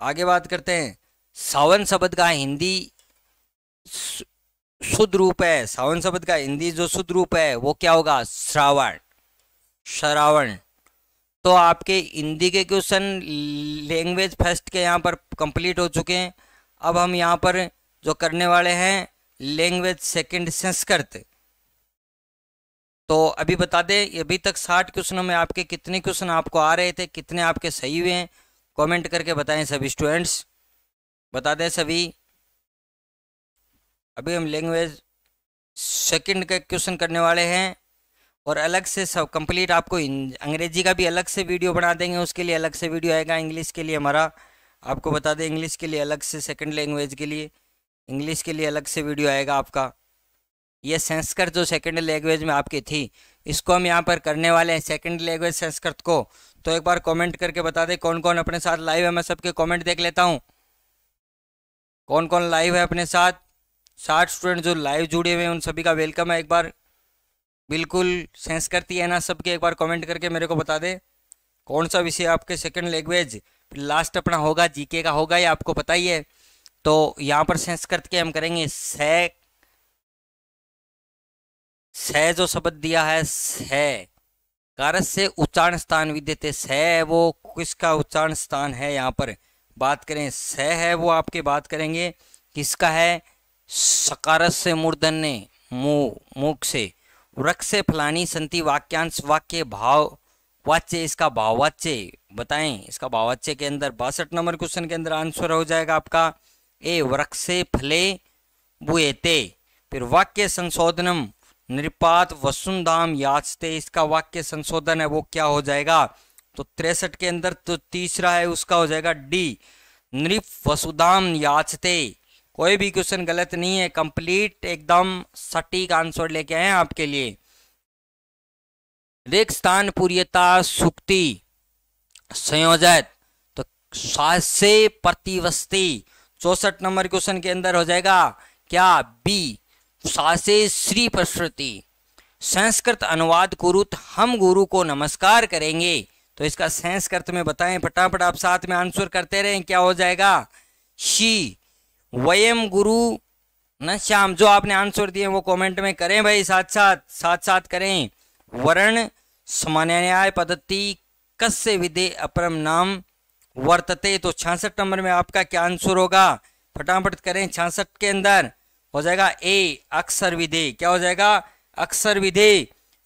आगे बात करते हैं सावन शब्द का हिंदी शुद्ध रूप है सावन शब्द का हिंदी जो शुद्ध रूप है वो क्या होगा श्रावण श्रावण तो आपके हिंदी के क्वेश्चन लैंग्वेज फर्स्ट के यहाँ पर कंप्लीट हो चुके हैं अब हम यहाँ पर जो करने वाले हैं लैंग्वेज सेकंड संस्कृत तो अभी बता दें अभी तक साठ क्वेश्चनों में आपके कितने क्वेश्चन आपको आ रहे थे कितने आपके सही हुए हैं कमेंट करके बताएं सभी स्टूडेंट्स बता दें सभी अभी हम लैंग्वेज सेकंड के क्वेश्चन करने वाले हैं और अलग से सब कंप्लीट आपको अंग्रेजी का भी अलग से वीडियो बना देंगे उसके लिए अलग से वीडियो आएगा इंग्लिश के लिए हमारा आपको बता दें इंग्लिश के लिए अलग से सेकंड लैंग्वेज के लिए इंग्लिश के लिए अलग से वीडियो आएगा आपका ये संस्कृत जो सेकंड लैंग्वेज में आपकी थी इसको हम यहाँ पर करने वाले हैं सेकंड लैंग्वेज संस्कृत को तो एक बार कमेंट करके बता दें कौन कौन अपने साथ लाइव है मैं सबके कमेंट देख लेता हूँ कौन कौन लाइव है अपने साथ साठ स्टूडेंट जो लाइव जुड़े हुए हैं उन सभी का वेलकम है एक बार बिल्कुल संस्कृति है ना सबके एक बार कॉमेंट करके मेरे को बता दें कौन सा विषय आपके सेकेंड लैंग्वेज लास्ट अपना होगा जीके का होगा ये आपको पता ही है तो यहाँ पर संस्कृत के हम करेंगे सह सह जो शब्द दिया है सह कारस से उच्चारण स्थान भी देते सह वो किसका उच्चारण स्थान है यहाँ पर बात करें सह है वो आपके बात करेंगे किसका है सकारस से मूर्धन्य ने मुख से वृक्ष से फलानी संति वाक्यांश वाक्य भाव वाच्य इसका भाववाच्य बताएं इसका भाववाच्य के अंदर बासठ नंबर क्वेश्चन के अंदर आंसर हो जाएगा आपका ए वृक्षे फले बुएते फिर वाक्य संशोधनम निपात वसुंधाम याचते इसका वाक्य संशोधन है वो क्या हो जाएगा तो तिरसठ के अंदर तो तीसरा है उसका हो जाएगा डी नृप वसुधाम याचते कोई भी क्वेश्चन गलत नहीं है कंप्लीट एकदम सटीक आंसर लेके आए हैं आपके लिए रेख स्थान पूर्यता सुक्ति संयोजत तो से प्रतिवस्ती चौसठ नंबर क्वेश्चन के अंदर हो जाएगा क्या बी सासे श्री प्रसृति संस्कृत अनुवाद कुरुत हम गुरु को नमस्कार करेंगे तो इसका संस्कृत में बताएं फटाफट आप साथ में आंसर करते रहें क्या हो जाएगा शी वयम गुरु न श्याम जो आपने आंसर दिए वो कमेंट में करें भाई साथ साथ साथ साथ करें वर्ण सामान्य न्याय पद्धति कस्य विधे अपरम नाम वर्तते तो छियासठ नंबर में आपका क्या आंसर होगा फटाफट करें छियासठ के अंदर हो जाएगा ए अक्षर विधेय क्या हो जाएगा अक्षर विधेय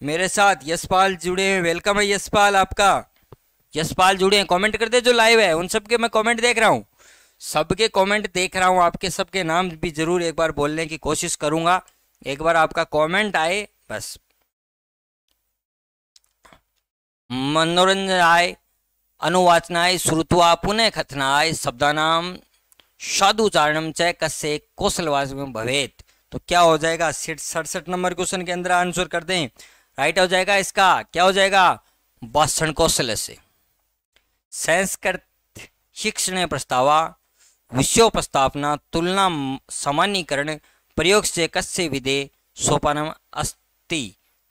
मेरे साथ यशपाल जुड़े हैं वेलकम है यशपाल आपका यशपाल जुड़े हैं कमेंट दे जो लाइव है उन सबके मैं कमेंट देख रहा हूँ सबके कमेंट देख रहा हूँ आपके सबके नाम भी जरूर एक बार बोलने की कोशिश करूंगा एक बार आपका कमेंट आए बस मनोरंजनाय अनुवाचनाय श्रुत्वा पुनः कथनाय शब्दानाम शब्द उच्चारण च कस्य कौशलवास में भवेत तो क्या हो जाएगा सड़सठ नंबर क्वेश्चन के अंदर आंसर कर दें राइट हो जाएगा इसका क्या हो जाएगा भाषण कौशल से संस्कृत शिक्षण प्रस्तावा विषय प्रस्तावना तुलना सामान्यकरण प्रयोग से कस्य विधे सोपानम अस्ति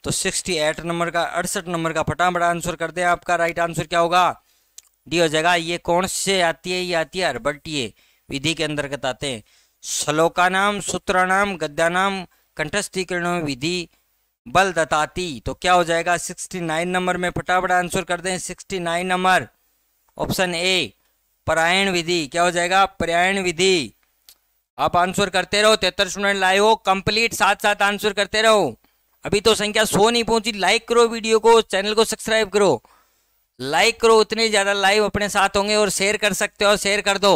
तो सिक्सटी एट नंबर का अड़सठ नंबर का फटाफट आंसर कर दें आपका राइट आंसर क्या होगा डी हो जाएगा ये कौन से आती है ये आती है हर्बटीय विधि के अंतर्गत आते हैं श्लोका नाम सूत्रानाम गद्यानाम कंठस्थीकरण विधि बल दताती तो क्या हो जाएगा सिक्सटी नाइन नंबर में फटाफट आंसर कर दें sixty nine number option A परायण विधि क्या हो जाएगा परायण विधि आप आंसर करते रहो तेहत्तर स्टूडेंट लाए हो कंप्लीट साथ साथ आंसर करते रहो अभी तो संख्या सौ नहीं पहुंची लाइक करो वीडियो को चैनल को सब्सक्राइब करो लाइक करो उतने ज़्यादा लाइव अपने साथ होंगे और शेयर कर सकते हो शेयर कर दो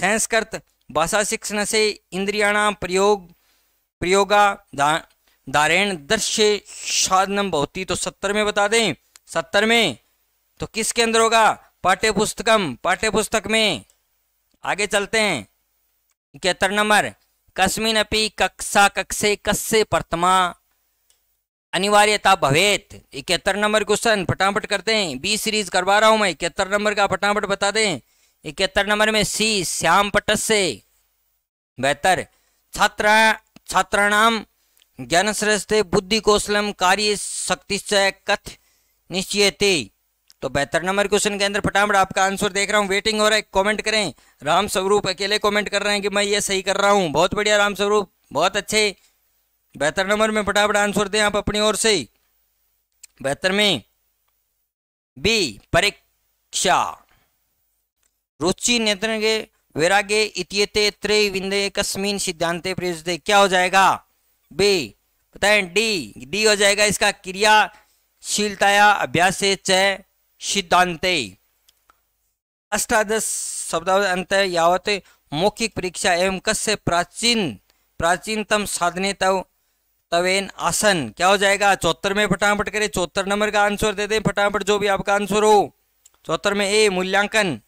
संस्कृत भाषा शिक्षण से इंद्रियाणा प्रयोग प्रयोगा दा, दृश्य साधनम बहुत तो सत्तर में बता दें सत्तर में तो किसके अंदर होगा पाठ्य पुस्तकम पाठ्य पुस्तक में आगे चलते हैं इकहत्तर नंबर अपी कक्षा कक्षे कस्य प्रथमा अनिवार्यता भवेत इकहत्तर नंबर क्वेश्चन फटाफट करते हैं बी सीरीज करवा रहा हूं मैं इकहत्तर नंबर का फटाफट बता दें इकहत्तर नंबर में सी श्याम से बेहतर छात्र छात्राणाम श्रेष्ठ बुद्धि कौशलम कार्य शक्ति कथ निश्चयते तो बेहतर नंबर क्वेश्चन के अंदर फटाफट आपका आंसर देख रहा हूँ वेटिंग हो रहा है कॉमेंट करें राम स्वरूप अकेले कॉमेंट कर रहे हैं कि मैं ये सही कर रहा हूँ बहुत बढ़िया राम स्वरूप बहुत अच्छे बेहतर नंबर में फटाफट आंसर दें आप अपनी ओर से बेहतर में बी परीक्षा रुचि नेत्र के वैराग्य इतियते त्रय विंदे कस्मिन सिद्धांत प्रयुजते क्या हो जाएगा बी बताएं डी डी हो जाएगा इसका क्रियाशीलताया अभ्यास से चय सिद्धांत अष्टादश शब्दांत यावत मौखिक परीक्षा एवं कस्य प्राचीन प्राचीनतम साधने तव तवेन आसन क्या हो जाएगा चौहत्तर में फटाफट करें चौहत्तर नंबर का आंसर दे दें फटाफट जो भी आपका आंसर हो चौहत्तर में ए मूल्यांकन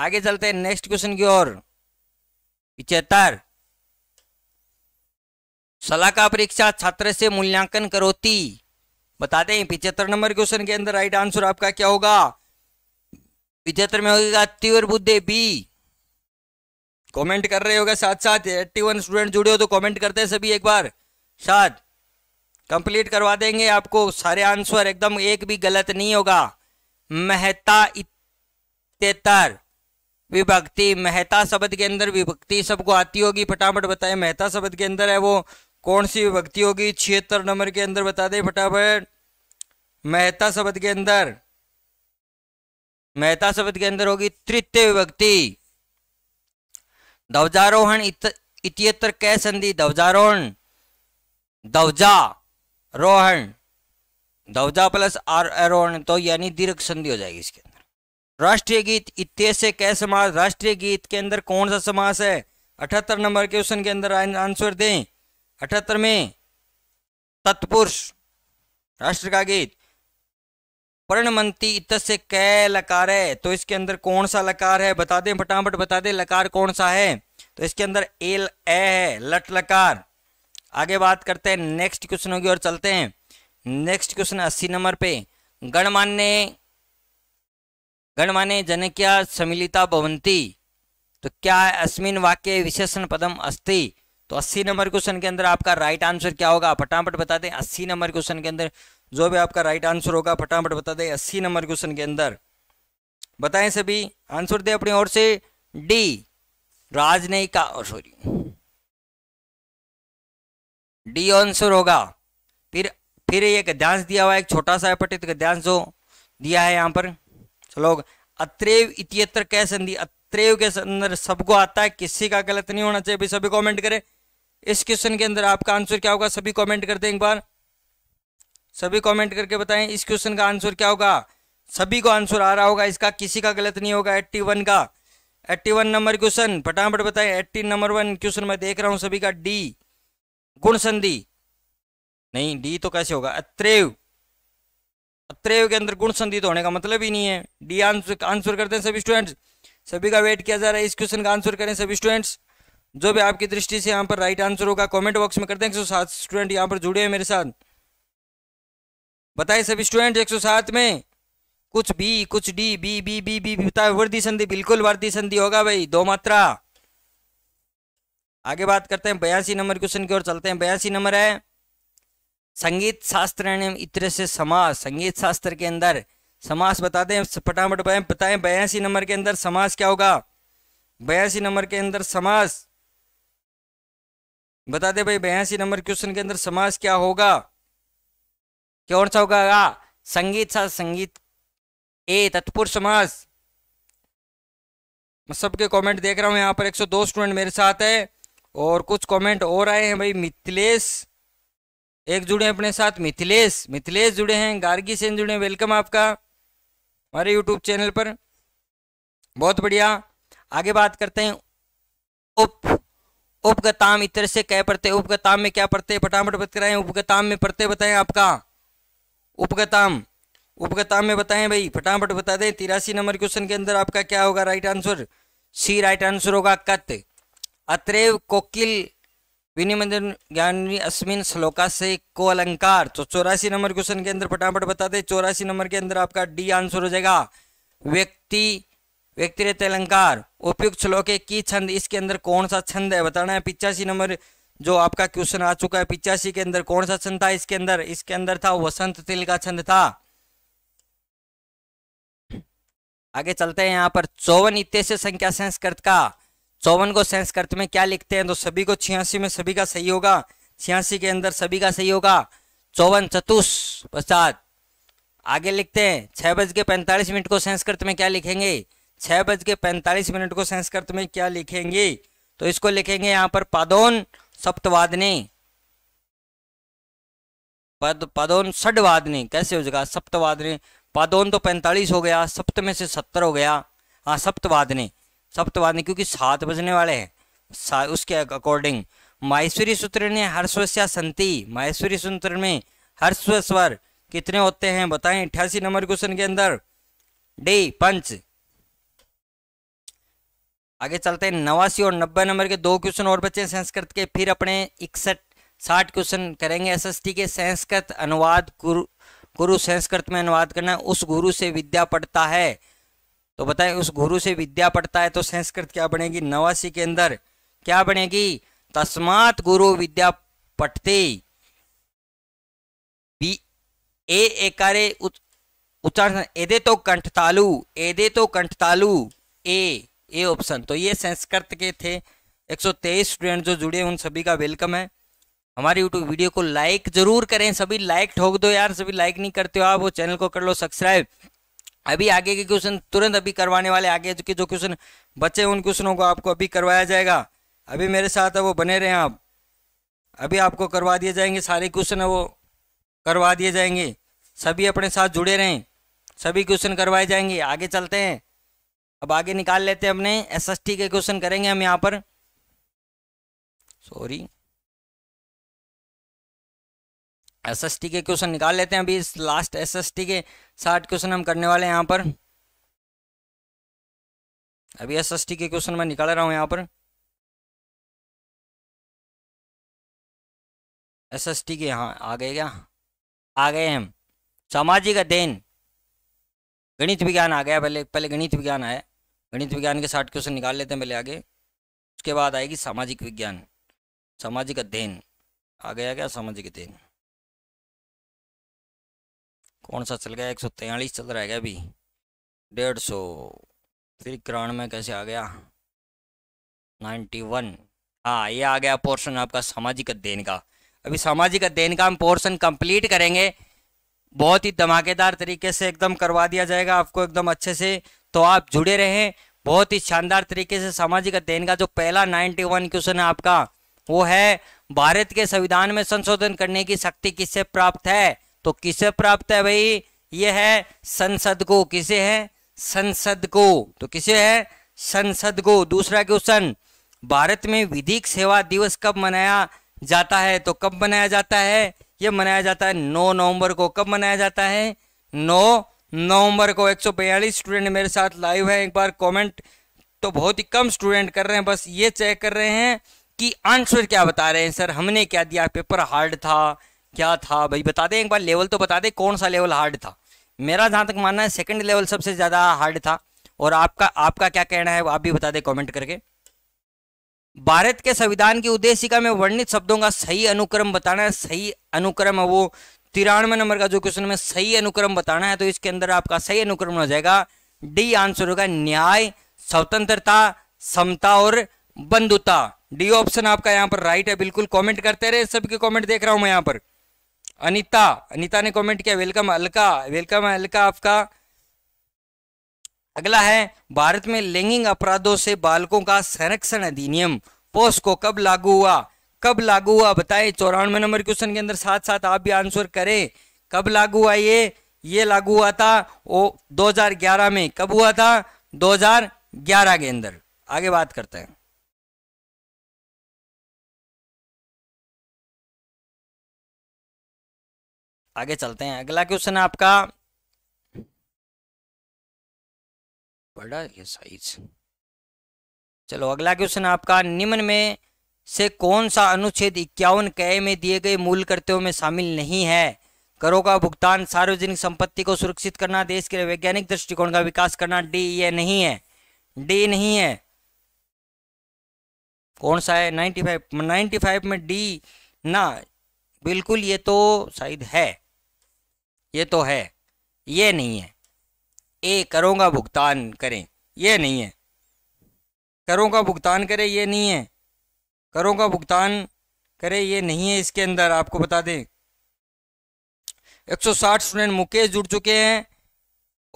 आगे चलते हैं नेक्स्ट क्वेश्चन की ओर पिछहत्तर सलाह का परीक्षा छात्र से मूल्यांकन करोती बताते हैं पिछहत्तर नंबर क्वेश्चन के अंदर राइट आंसर आपका क्या होगा पिछहत्तर में होगा तीव्र बुद्धि बी कमेंट कर रहे होगा साथ साथ एट्टी वन स्टूडेंट जुड़े हो तो कमेंट करते हैं सभी एक बार साथ कंप्लीट करवा देंगे आपको सारे आंसर एकदम एक भी गलत नहीं होगा मेहता इतर विभक्ति मेहता शब्द के अंदर विभक्ति सबको आती होगी फटाफट बताएं मेहता शब्द के अंदर है वो कौन सी विभक्ति होगी छिहत्तर नंबर के अंदर बता दें फटाफट मेहता शब्द के अंदर मेहता शब्द के अंदर होगी तृतीय विभक्ति ध्वजारोहण इतिहत्तर कै संधि ध्वजारोहण ध्वजा रोहण ध्वजा प्लस आर आरोहण तो यानी दीर्घ संधि हो जाएगी इसके अंदर राष्ट्रीय गीत इत्य से कै समास राष्ट्रीय गीत के अंदर कौन सा समास है अठहत्तर नंबर क्वेश्चन के अंदर आंसर दें अठहत्तर में तत्पुरुष राष्ट्र का गीत पर्णमंती से कै लकार है तो इसके अंदर कौन सा लकार है बता दें फटाफट बता दें लकार कौन सा है तो इसके अंदर एल ए है लट लकार आगे बात करते हैं नेक्स्ट क्वेश्चनों की ओर चलते हैं नेक्स्ट क्वेश्चन अस्सी नंबर पे गणमान्य गणमान्य जनक्या सम्मिलिता भवंती तो क्या है अस्मिन वाक्य विशेषण पदम अस्ति तो 80 नंबर क्वेश्चन के अंदर आपका राइट आंसर क्या होगा फटाफट बता दें 80 नंबर क्वेश्चन के अंदर जो भी आपका राइट आंसर होगा फटाफट बता दें 80 नंबर क्वेश्चन के अंदर बताएं सभी आंसर दे अपनी ओर से डी राज का सॉरी डी आंसर होगा फिर फिर एक गद्यांश दिया हुआ है एक छोटा सा पटित गद्यांश जो दिया है यहाँ पर चलो अत्रेव इतियत्र कैसे अत्रेव के अंदर सबको आता है किसी का गलत नहीं होना चाहिए भी सभी कमेंट करें इस क्वेश्चन के अंदर आपका आंसर क्या होगा सभी कमेंट कर दें एक बार सभी कमेंट करके बताएं इस क्वेश्चन का आंसर क्या होगा सभी को आंसर आ रहा होगा इसका किसी का गलत नहीं होगा एट्टी वन का एट्टी वन नंबर क्वेश्चन फटाफट बताएं एट्टी नंबर वन क्वेश्चन मैं देख रहा हूं सभी का डी गुण संधि नहीं डी तो कैसे होगा अत्रेव अत्रेव के अंदर गुण संधि तो होने का मतलब ही नहीं है डी आंसर आंसर करते हैं सभी स्टूडेंट्स सभी का वेट किया जा रहा है इस क्वेश्चन का आंसर करें सभी स्टूडेंट्स जो भी आपकी दृष्टि से यहाँ पर राइट आंसर होगा कमेंट बॉक्स में कर हैं एक स्टूडेंट यहाँ पर जुड़े हैं मेरे साथ बताए सभी स्टूडेंट सात में कुछ बी कुछ D B B B B बताए वर्दी संधि बिल्कुल वर्दी संधि होगा भाई दो मात्रा आगे बात करते हैं बयासी नंबर क्वेश्चन की ओर चलते हैं बयासी नंबर है संगीत शास्त्र इतरे से समास संगीत शास्त्र के अंदर समास बता दें फटाफट बताएं बयासी नंबर के अंदर समास क्या होगा बयासी नंबर के अंदर समास बता दे भाई बयासी नंबर क्वेश्चन के अंदर समास क्या होगा कौन सा होगा संगीत सा संगीत ए तत्पुर समास मैं सबके कमेंट देख रहा हूँ यहाँ पर 102 स्टूडेंट मेरे साथ है और कुछ कमेंट और आए हैं भाई मिथिलेश एक जुड़े हैं अपने साथ मिथिलेश मिथिलेश जुड़े हैं गार्गी सेन जुड़े हैं वेलकम आपका हमारे यूट्यूब चैनल पर बहुत बढ़िया आगे बात करते हैं उप उपगताम इतर से कह पढ़ते उपगताम में क्या पढ़ते फटाफट बत कराएं उपगताम में पढ़ते बताएं आपका उपगताम उपगताम में बताएं भाई फटाफट बता दें तिरासी नंबर क्वेश्चन के अंदर आपका क्या होगा right answer C right answer होगा कत अत्रेव कोकिल विनिमंदन ज्ञानवी अस्मिन श्लोका से को अलंकार तो चौरासी नंबर क्वेश्चन के अंदर फटाफट बता दें चौरासी नंबर के अंदर आपका डी आंसर हो जाएगा व्यक्ति व्यक्तिरित अलंकार उपयुक्त श्लोक है की छंद इसके अंदर कौन सा छंद है बताना है पिचासी नंबर जो आपका क्वेश्चन आ चुका है पिचासी के अंदर कौन सा छंद था इसके अंदर इसके अंदर था वसंत तिल का छंद था आगे चलते हैं यहाँ पर चौवन इतने से संख्या संस्कृत का चौवन को संस्कृत में क्या लिखते हैं तो सभी को छियासी में सभी का सही होगा छियासी के अंदर सभी का सही होगा चौवन चतुष पश्चात आगे लिखते हैं छह बज के पैंतालीस मिनट को संस्कृत में क्या लिखेंगे छः बज के पैंतालीस मिनट को संस्कृत में क्या लिखेंगे तो इसको लिखेंगे यहाँ पर पदोन सप्तवादनी पद पदोन षडवादनी कैसे हो जाएगा सप्तवादनी पदोन तो पैंतालीस हो गया सप्त में से सत्तर हो गया हाँ सप्तवादनी सप्तवादनी क्योंकि सात बजने वाले हैं उसके अकॉर्डिंग माहेश्वरी सूत्र ने हर्षवस्या संति माहेश्वरी सूत्र में हर्षव स्वर कितने होते हैं बताएं अठासी नंबर क्वेश्चन के अंदर डी पंच आगे चलते हैं नवासी और नब्बे नंबर के दो क्वेश्चन और बचे संस्कृत के फिर अपने इकसठ साठ क्वेश्चन करेंगे एसएसटी के संस्कृत अनुवाद गुरु गुरु संस्कृत में अनुवाद करना उस गुरु से विद्या पढ़ता है तो बताएं उस गुरु से विद्या पढ़ता है तो संस्कृत क्या बनेगी नवासी के अंदर क्या बनेगी तस्मात गुरु विद्या पढ़ते बी ए एकारे उच्चारण एदे तो कंठतालु एदे तो कंठतालु ए ए ऑप्शन तो ये संस्कृत के थे 123 स्टूडेंट जो जुड़े उन सभी का वेलकम है हमारी यूट्यूब वीडियो को लाइक जरूर करें सभी लाइक ठोक दो यार सभी लाइक नहीं करते हो आप वो चैनल को कर लो सब्सक्राइब अभी आगे के क्वेश्चन तुरंत अभी करवाने वाले आगे के जो क्वेश्चन बचे उन क्वेश्चनों को आपको अभी करवाया जाएगा अभी मेरे साथ है वो बने रहे आप अभी आपको करवा दिए जाएंगे सारे क्वेश्चन वो करवा दिए जाएंगे सभी अपने साथ जुड़े रहें सभी क्वेश्चन करवाए जाएंगे आगे चलते हैं अब आगे निकाल लेते हैं अपने एस एस टी के क्वेश्चन करेंगे हम यहाँ पर सॉरी एस एस टी के क्वेश्चन निकाल लेते हैं अभी इस लास्ट एस एस टी के साठ क्वेश्चन हम करने वाले हैं यहाँ पर अभी एस एस टी के क्वेश्चन मैं निकाल रहा हूँ यहाँ पर एस एस टी के हाँ आ गए क्या आ गए हम सामाजिक अध्ययन गणित विज्ञान आ गया पहले पहले गणित विज्ञान आया गणित विज्ञान के साठ क्वेश्चन निकाल लेते हैं पहले आगे उसके बाद आएगी सामाजिक विज्ञान सामाजिक अध्ययन आ गया क्या सामाजिक अध्ययन कौन सा चल गया एक सौ तैयलीस चल रहा है अभी डेढ़ सौ फिर किरान में कैसे आ गया नाइन्टी वन हाँ ये आ गया पोर्शन आपका सामाजिक अध्ययन का अभी सामाजिक अध्ययन का हम पोर्शन कंप्लीट करेंगे बहुत ही धमाकेदार तरीके से एकदम करवा दिया जाएगा आपको एकदम अच्छे से तो आप जुड़े रहें बहुत ही शानदार तरीके से सामाजिक अध्ययन का जो पहला 91 क्वेश्चन है आपका वो है भारत के संविधान में संशोधन करने की शक्ति किससे प्राप्त है तो किसे प्राप्त है भाई ये है संसद को किसे है संसद को तो किसे है संसद को दूसरा क्वेश्चन भारत में विधिक सेवा दिवस कब मनाया जाता है तो कब मनाया जाता है ये मनाया जाता है 9 नवंबर को कब मनाया जाता है 9 नवंबर को 142 स्टूडेंट मेरे साथ लाइव है एक बार कमेंट तो बहुत ही कम स्टूडेंट कर रहे हैं बस ये चेक कर रहे हैं कि आंसर क्या बता रहे हैं सर हमने क्या दिया पेपर हार्ड था क्या था भाई बता दें एक बार लेवल तो बता दें कौन सा लेवल हार्ड था मेरा जहाँ तक मानना है सेकेंड लेवल सबसे ज़्यादा हार्ड था और आपका आपका क्या कहना है आप भी बता दें कमेंट करके भारत के संविधान की उद्देशिका में वर्णित शब्दों का सही अनुक्रम बताना है सही अनुक्रम है वो तिरानवे नंबर का जो क्वेश्चन में सही अनुक्रम बताना है तो इसके अंदर आपका सही अनुक्रम हो जाएगा डी आंसर होगा न्याय स्वतंत्रता समता और बंधुता डी ऑप्शन आपका यहां पर राइट है बिल्कुल कमेंट करते रहे सबके कमेंट देख रहा हूं मैं यहां पर अनिता अनिता ने कमेंट किया वेलकम अलका वेलकम अलका आपका अगला है भारत में लैंगिंग अपराधों से बालकों का संरक्षण अधिनियम पोस्को कब लागू हुआ कब लागू हुआ बताए चौरानवे नंबर क्वेश्चन के अंदर साथ साथ आप भी आंसर करें कब लागू हुआ ये ये लागू हुआ था वो 2011 में कब हुआ था 2011 के अंदर आगे बात करते हैं आगे चलते हैं अगला क्वेश्चन है आपका बड़ा ये साइज चलो अगला क्वेश्चन आपका निम्न में से कौन सा अनुच्छेद इक्यावन कै में दिए गए मूल कर्तव्यों में शामिल नहीं है करों का भुगतान सार्वजनिक संपत्ति को सुरक्षित करना देश के वैज्ञानिक दृष्टिकोण का विकास करना डी ये नहीं है डी नहीं है कौन सा है नाइन्टी फाइव नाइन्टी फाइव में डी ना बिल्कुल ये तो शायद है ये तो है ये नहीं है ए करों का भुगतान करें ये नहीं है करों का भुगतान करें ये नहीं है करों का भुगतान करे ये नहीं है इसके अंदर आपको बता दें 160 स्टूडेंट मुकेश जुड़ चुके हैं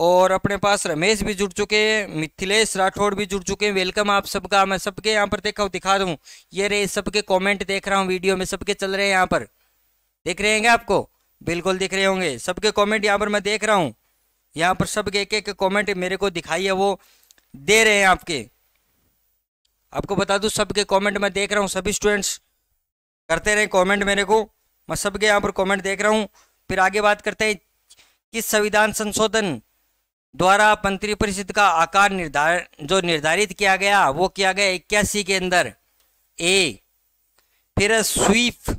और अपने पास रमेश भी जुड़ चुके हैं मिथिलेश राठौड़ भी जुड़ चुके हैं वेलकम आप सबका मैं सबके यहाँ पर देखा हूँ दिखा दूँ ये रे सबके कमेंट देख रहा हूँ वीडियो में सबके चल रहे हैं यहाँ पर देख रहे हैं आपको बिल्कुल दिख रहे होंगे सबके कॉमेंट यहाँ पर मैं देख रहा हूँ यहाँ पर सबके एक एक कॉमेंट मेरे को दिखाई है वो दे रहे हैं आपके आपको बता दूँ सबके कमेंट मैं देख रहा हूँ सभी स्टूडेंट्स करते रहे कमेंट मेरे को मैं सबके यहाँ पर कमेंट देख रहा हूँ फिर आगे बात करते हैं किस संविधान संशोधन द्वारा मंत्रिपरिषद का आकार निर्धार जो निर्धारित किया गया वो किया गया इक्यासी के अंदर ए फिर स्वीप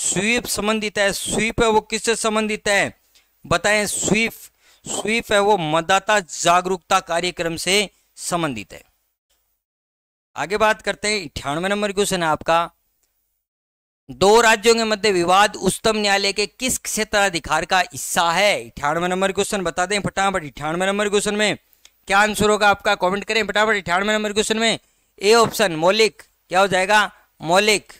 स्वीप संबंधित है स्वीप है वो किससे संबंधित है बताएं स्वीप स्वीप है वो मतदाता जागरूकता कार्यक्रम से संबंधित है आगे बात करते हैं अठानवे नंबर क्वेश्चन है आपका दो राज्यों के मध्य विवाद उच्चतम न्यायालय के किस क्षेत्राधिकार का हिस्सा है अठानवे नंबर क्वेश्चन बता दें फटाफट अठानवे नंबर क्वेश्चन में क्या आंसर होगा आपका कमेंट करें फटाफट अठानवे नंबर क्वेश्चन में ए ऑप्शन मौलिक क्या हो जाएगा मौलिक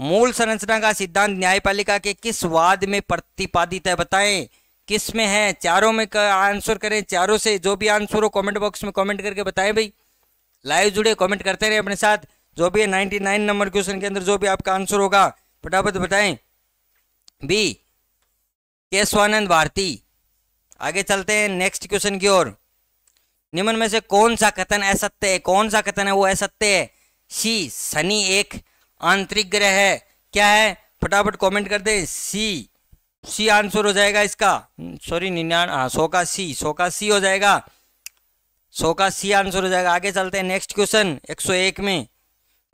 मूल संरचना का सिद्धांत न्यायपालिका के किस वाद में प्रतिपादित है बताएं किस में है चारों में आंसर करें चारों से जो भी आंसर हो कॉमेंट बॉक्स में कॉमेंट करके बताएं भाई लाइव जुड़े कमेंट करते रहे अपने साथ जो भी है नाइन नंबर क्वेश्चन के अंदर जो भी आपका आंसर होगा फटाफट बताएं बी केशवानंद भारती आगे चलते हैं नेक्स्ट क्वेश्चन की ओर निम्न में से कौन सा कथन असत्य है कौन सा कथन है वो असत्य है सी शनि एक आंतरिक ग्रह है क्या है फटाफट कमेंट कर दे सी सी आंसर हो जाएगा इसका सॉरी hmm, निन्यान हाँ का सी सो का सी हो जाएगा सौ का सी आंसर हो जाएगा आगे चलते हैं नेक्स्ट क्वेश्चन 101 में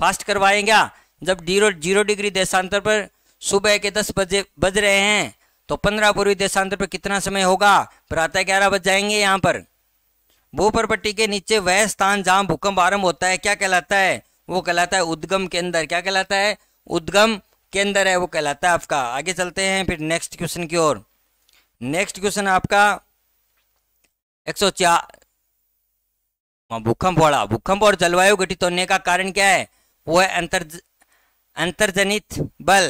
फास्ट करवाएं क्या जब जीरो जीरो डिग्री देशांतर पर सुबह के दस बजे बज रहे हैं तो पंद्रह पूर्वी देशांतर पर कितना समय होगा प्रातः ग्यारह बज जाएंगे यहाँ पर भूपरपट्टी के नीचे वह स्थान जहाँ भूकंप आरंभ होता है क्या कहलाता है वो कहलाता है उद्गम के अंदर क्या कहलाता है उद्गम के अंदर है वो कहलाता है आपका आगे चलते हैं फिर नेक्स्ट क्वेश्चन की ओर नेक्स्ट क्वेश्चन आपका एक सौ चार वहाँ भूकंप वाला भूकंप और जलवायु घटित होने का कारण क्या है वो है अंतर अंतर्जनित बल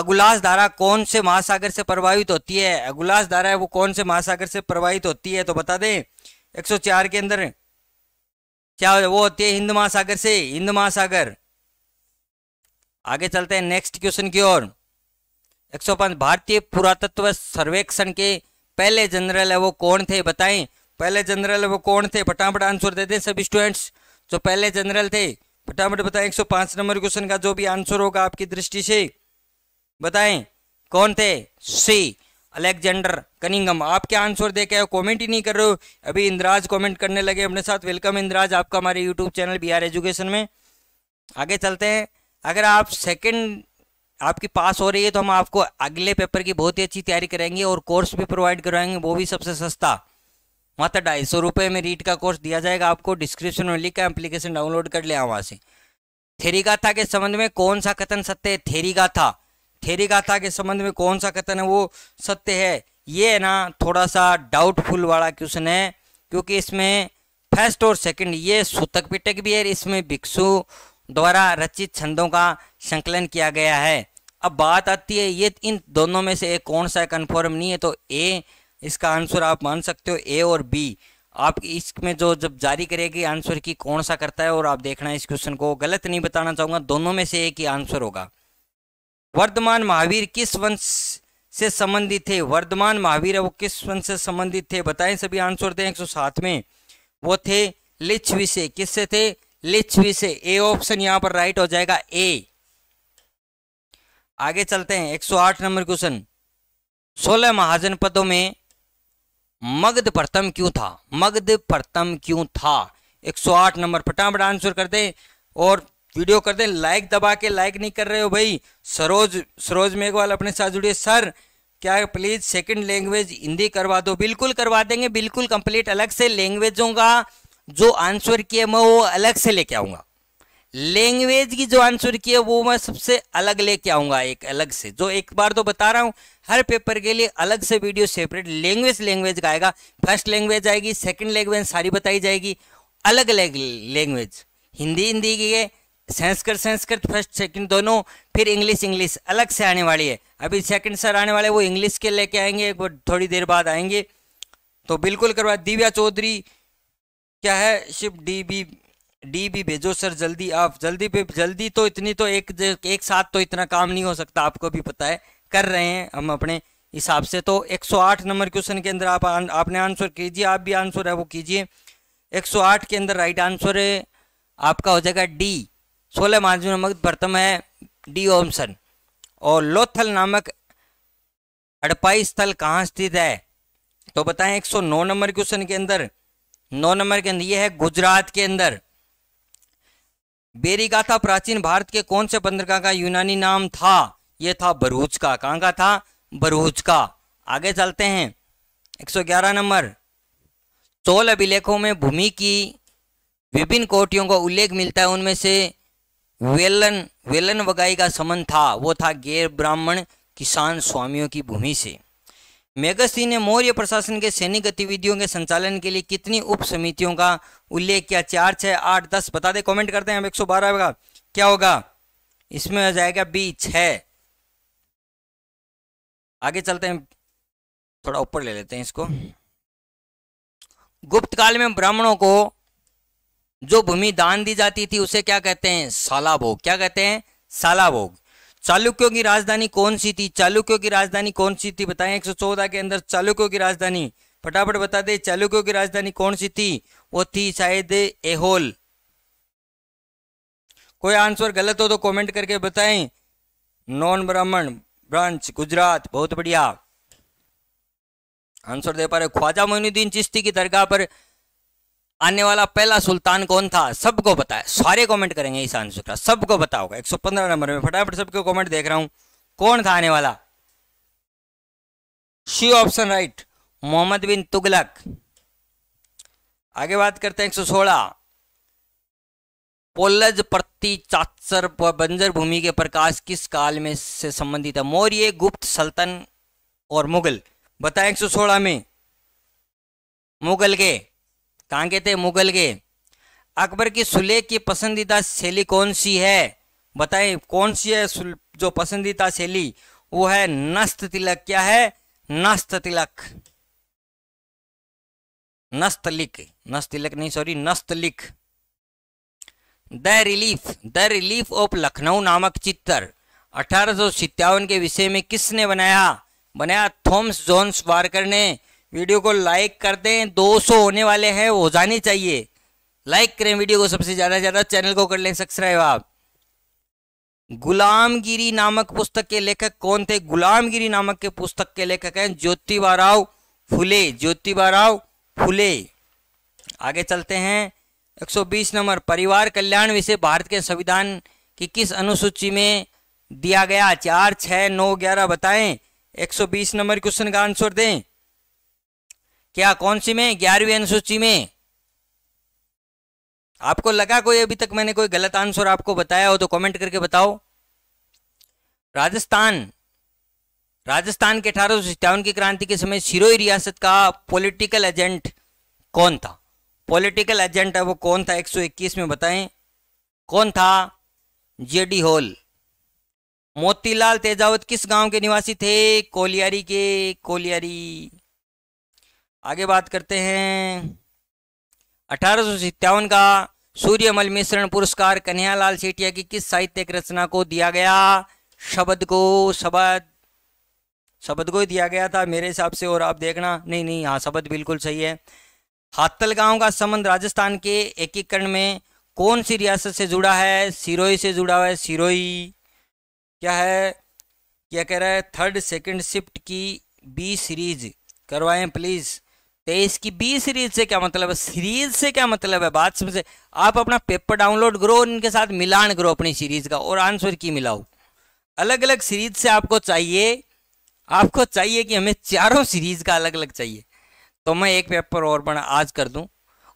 अगुलास धारा कौन से महासागर से प्रभावित होती है अगुलास धारा है वो कौन से महासागर से प्रभावित होती है तो बता दें 104 के अंदर क्या वो होती है हिंद महासागर से हिंद महासागर आगे चलते हैं नेक्स्ट क्वेश्चन की ओर 105 भारतीय पुरातत्व सर्वेक्षण के पहले जनरल है वो कौन थे बताएं पहले जनरल वो कौन थे फटाफट आंसर दे दें सब स्टूडेंट्स जो पहले जनरल थे फटाफट बताएं 105 नंबर क्वेश्चन का जो भी आंसर होगा आपकी दृष्टि से बताएं कौन थे सी अलेक्जेंडर कनिंगम आप क्या आंसर दे के कॉमेंट ही नहीं कर रहे हो अभी इंदिराज कॉमेंट करने लगे अपने साथ वेलकम इंदिराज आपका हमारे यूट्यूब चैनल बिहार एजुकेशन में आगे चलते हैं अगर आप सेकेंड आपकी पास हो रही है तो हम आपको अगले पेपर की बहुत ही अच्छी तैयारी करेंगे और कोर्स भी प्रोवाइड करवाएंगे वो भी सबसे सस्ता मात्र ढाई सौ रुपये में रीट का कोर्स दिया जाएगा आपको डिस्क्रिप्शन में लिंक एप्लीकेशन डाउनलोड कर लिया वहाँ से थेरी गाथा के संबंध में कौन सा कथन सत्य है थेरी गाथा थेरी गाथा के संबंध में कौन सा कथन है वो सत्य है ये है ना थोड़ा सा डाउटफुल वाला क्वेश्चन है क्योंकि इसमें फर्स्ट और सेकंड ये सूतक पिटक भी है इसमें भिक्षु द्वारा रचित छंदों का संकलन किया गया है अब बात आती है ये इन दोनों में से एक कौन सा कन्फर्म नहीं है तो ए इसका आंसर आप मान सकते हो ए और बी आप इसमें जो जब जारी करेगी आंसर की कौन सा करता है और आप देखना है इस क्वेश्चन को गलत नहीं बताना चाहूंगा दोनों में से एक ही आंसर होगा वर्धमान महावीर किस वंश से संबंधित थे वर्धमान महावीर वो किस वंश से संबंधित थे बताएं सभी आंसर थे सात में वो थे लिच्छवी से किससे थे लिच्छवी से ए ऑप्शन यहां पर राइट हो जाएगा ए आगे चलते हैं 108 नंबर क्वेश्चन 16 महाजन पदों में मगध प्रथम क्यों था मगध प्रथम क्यों था 108 नंबर फटाफट आंसर कर दे और वीडियो कर दे लाइक दबा के लाइक नहीं कर रहे हो भाई सरोज सरोज मेघवाल अपने साथ जुड़िए सर क्या प्लीज सेकंड लैंग्वेज हिंदी करवा दो बिल्कुल करवा देंगे बिल्कुल कंप्लीट अलग से लैंग्वेजों का जो आंसर किया मैं वो अलग से लेके आऊंगा लैंग्वेज की जो आंसर की है वो मैं सबसे अलग लेके आऊंगा एक अलग से जो एक बार तो बता रहा हूँ हर पेपर के लिए अलग से वीडियो सेपरेट लैंग्वेज लैंग्वेज का आएगा फर्स्ट लैंग्वेज आएगी सेकंड लैंग्वेज सारी बताई जाएगी अलग अलग लैंग्वेज हिंदी हिंदी की है संस्कृत संस्कृत फर्स्ट सेकंड दोनों फिर इंग्लिश इंग्लिश अलग से आने वाली है अभी सेकंड सर आने वाले वो इंग्लिश के लेके आएंगे वो थोड़ी देर बाद आएंगे तो बिल्कुल करवा दिव्या चौधरी क्या है शिव डी बी डी भी भेजो सर जल्दी आप जल्दी पे जल्दी तो इतनी तो एक एक साथ तो इतना काम नहीं हो सकता आपको भी पता है कर रहे हैं हम अपने हिसाब से तो 108 नंबर क्वेश्चन के अंदर आप आन, आपने आंसर कीजिए आप भी आंसर है वो कीजिए 108 के अंदर राइट आंसर है आपका हो जाएगा डी सोलह मार्जिन नमक प्रथम है डी ओमसन और लोथल नामक अड़पाई स्थल कहाँ स्थित है तो बताएं 109 नंबर क्वेश्चन के अंदर नौ नंबर के अंदर ये है गुजरात के अंदर बेरीगाथा प्राचीन भारत के कौन से बंदरगाह का यूनानी नाम था यह था बरूच का कहां का था बरूच का आगे चलते हैं 111 नंबर सोल अभिलेखों में भूमि की विभिन्न कोटियों का को उल्लेख मिलता है उनमें से वेलन वेलन वगाई का संबंध था वो था गैर ब्राह्मण किसान स्वामियों की भूमि से मेगस्ती ने मौर्य प्रशासन के सैनिक गतिविधियों के संचालन के लिए कितनी उप समितियों का उल्लेख किया चार छः आठ दस बता दे कमेंट करते हैं अब एक सौ बारह होगा क्या होगा इसमें हो जाएगा बी छ आगे चलते हैं थोड़ा ऊपर ले लेते हैं इसको गुप्त काल में ब्राह्मणों को जो भूमि दान दी जाती थी उसे क्या कहते हैं सालाभोग क्या कहते हैं सालाभोग चालुक्यों की राजधानी कौन सी थी चालुक्यों की राजधानी कौन सी थी बताएं एक के अंदर चालुक्यों की राजधानी फटाफट बता दे चालुक्यों की राजधानी कौन सी थी वो थी शायद एहोल कोई आंसर गलत हो तो कमेंट करके बताएं नॉन ब्राह्मण ब्रांच गुजरात बहुत बढ़िया आंसर दे पा रहे ख्वाजा मोइनुद्दीन चिश्ती की दरगाह पर आने वाला पहला सुल्तान कौन था सबको बताया सारे कमेंट करेंगे ईशान शुक्ला सबको पता होगा 115 नंबर में फटाफट सबके कमेंट देख रहा हूं कौन था आने वाला C option right Mohammed bin Tughlaq आगे बात करते हैं 116 पोलज प्रति चाचर बंजर भूमि के प्रकाश किस काल में से संबंधित है मौर्य गुप्त सल्तन और मुगल बताए एक में मुगल के कहाँ के थे मुगल के अकबर की सुलेख की पसंदीदा शैली कौन सी है बताएं कौन सी है जो पसंदीदा शैली वो है नस्त तिलक क्या है नस्त तिलक नस्तलिक नस्तिलक नहीं सॉरी नस्तलिक the relief the relief of Lucknow नामक चित्र अठारह के विषय में किसने बनाया बनाया थॉम्स जोन्स वार्कर ने वीडियो को लाइक कर दें 200 होने वाले हैं वो जानी चाहिए लाइक करें वीडियो को सबसे ज़्यादा से ज़्यादा चैनल को कर लें सब्सक्राइब आप गुलामगिरी नामक पुस्तक के लेखक कौन थे गुलामगिरी नामक के पुस्तक के लेखक हैं ज्योतिबा राव फुले ज्योतिबा राव फुले आगे चलते हैं 120 नंबर परिवार कल्याण विषय भारत के संविधान की किस अनुसूची में दिया गया चार छः नौ ग्यारह बताएं 120 नंबर क्वेश्चन का आंसर दें क्या कौन सी में ग्यारहवीं अनुसूची में आपको लगा कोई अभी तक मैंने कोई गलत आंसर आपको बताया हो तो कमेंट करके बताओ राजस्थान राजस्थान के अठारह की क्रांति के समय सिरोही रियासत का पॉलिटिकल एजेंट कौन था पॉलिटिकल एजेंट है वो कौन था 121 में बताएं कौन था जेडी होल मोतीलाल तेजावत किस गांव के निवासी थे कोलियारी के कोलियारी आगे बात करते हैं अठारह का सूर्यमल मिश्रण पुरस्कार कन्यालाल सेठिया की किस साहित्यिक रचना को दिया गया शब्द को शब्द शब्द को ही दिया गया था मेरे हिसाब से और आप देखना नहीं नहीं हाँ शब्द बिल्कुल सही है हाथल गांव का संबंध राजस्थान के एकीकरण में कौन सी रियासत से जुड़ा है सिरोही से जुड़ा हुआ है सिरोही क्या है क्या कह रहा है थर्ड सेकंड शिफ्ट की बी सीरीज करवाएं प्लीज़ तेईस की बी सीरीज से क्या मतलब है सीरीज से क्या मतलब है बात समझे आप अपना पेपर डाउनलोड करो इनके साथ मिलान करो अपनी सीरीज का और आंसर की मिलाओ अलग अलग सीरीज से आपको चाहिए आपको चाहिए कि हमें चारों सीरीज का अलग अलग चाहिए तो मैं एक पेपर और बना आज कर दूं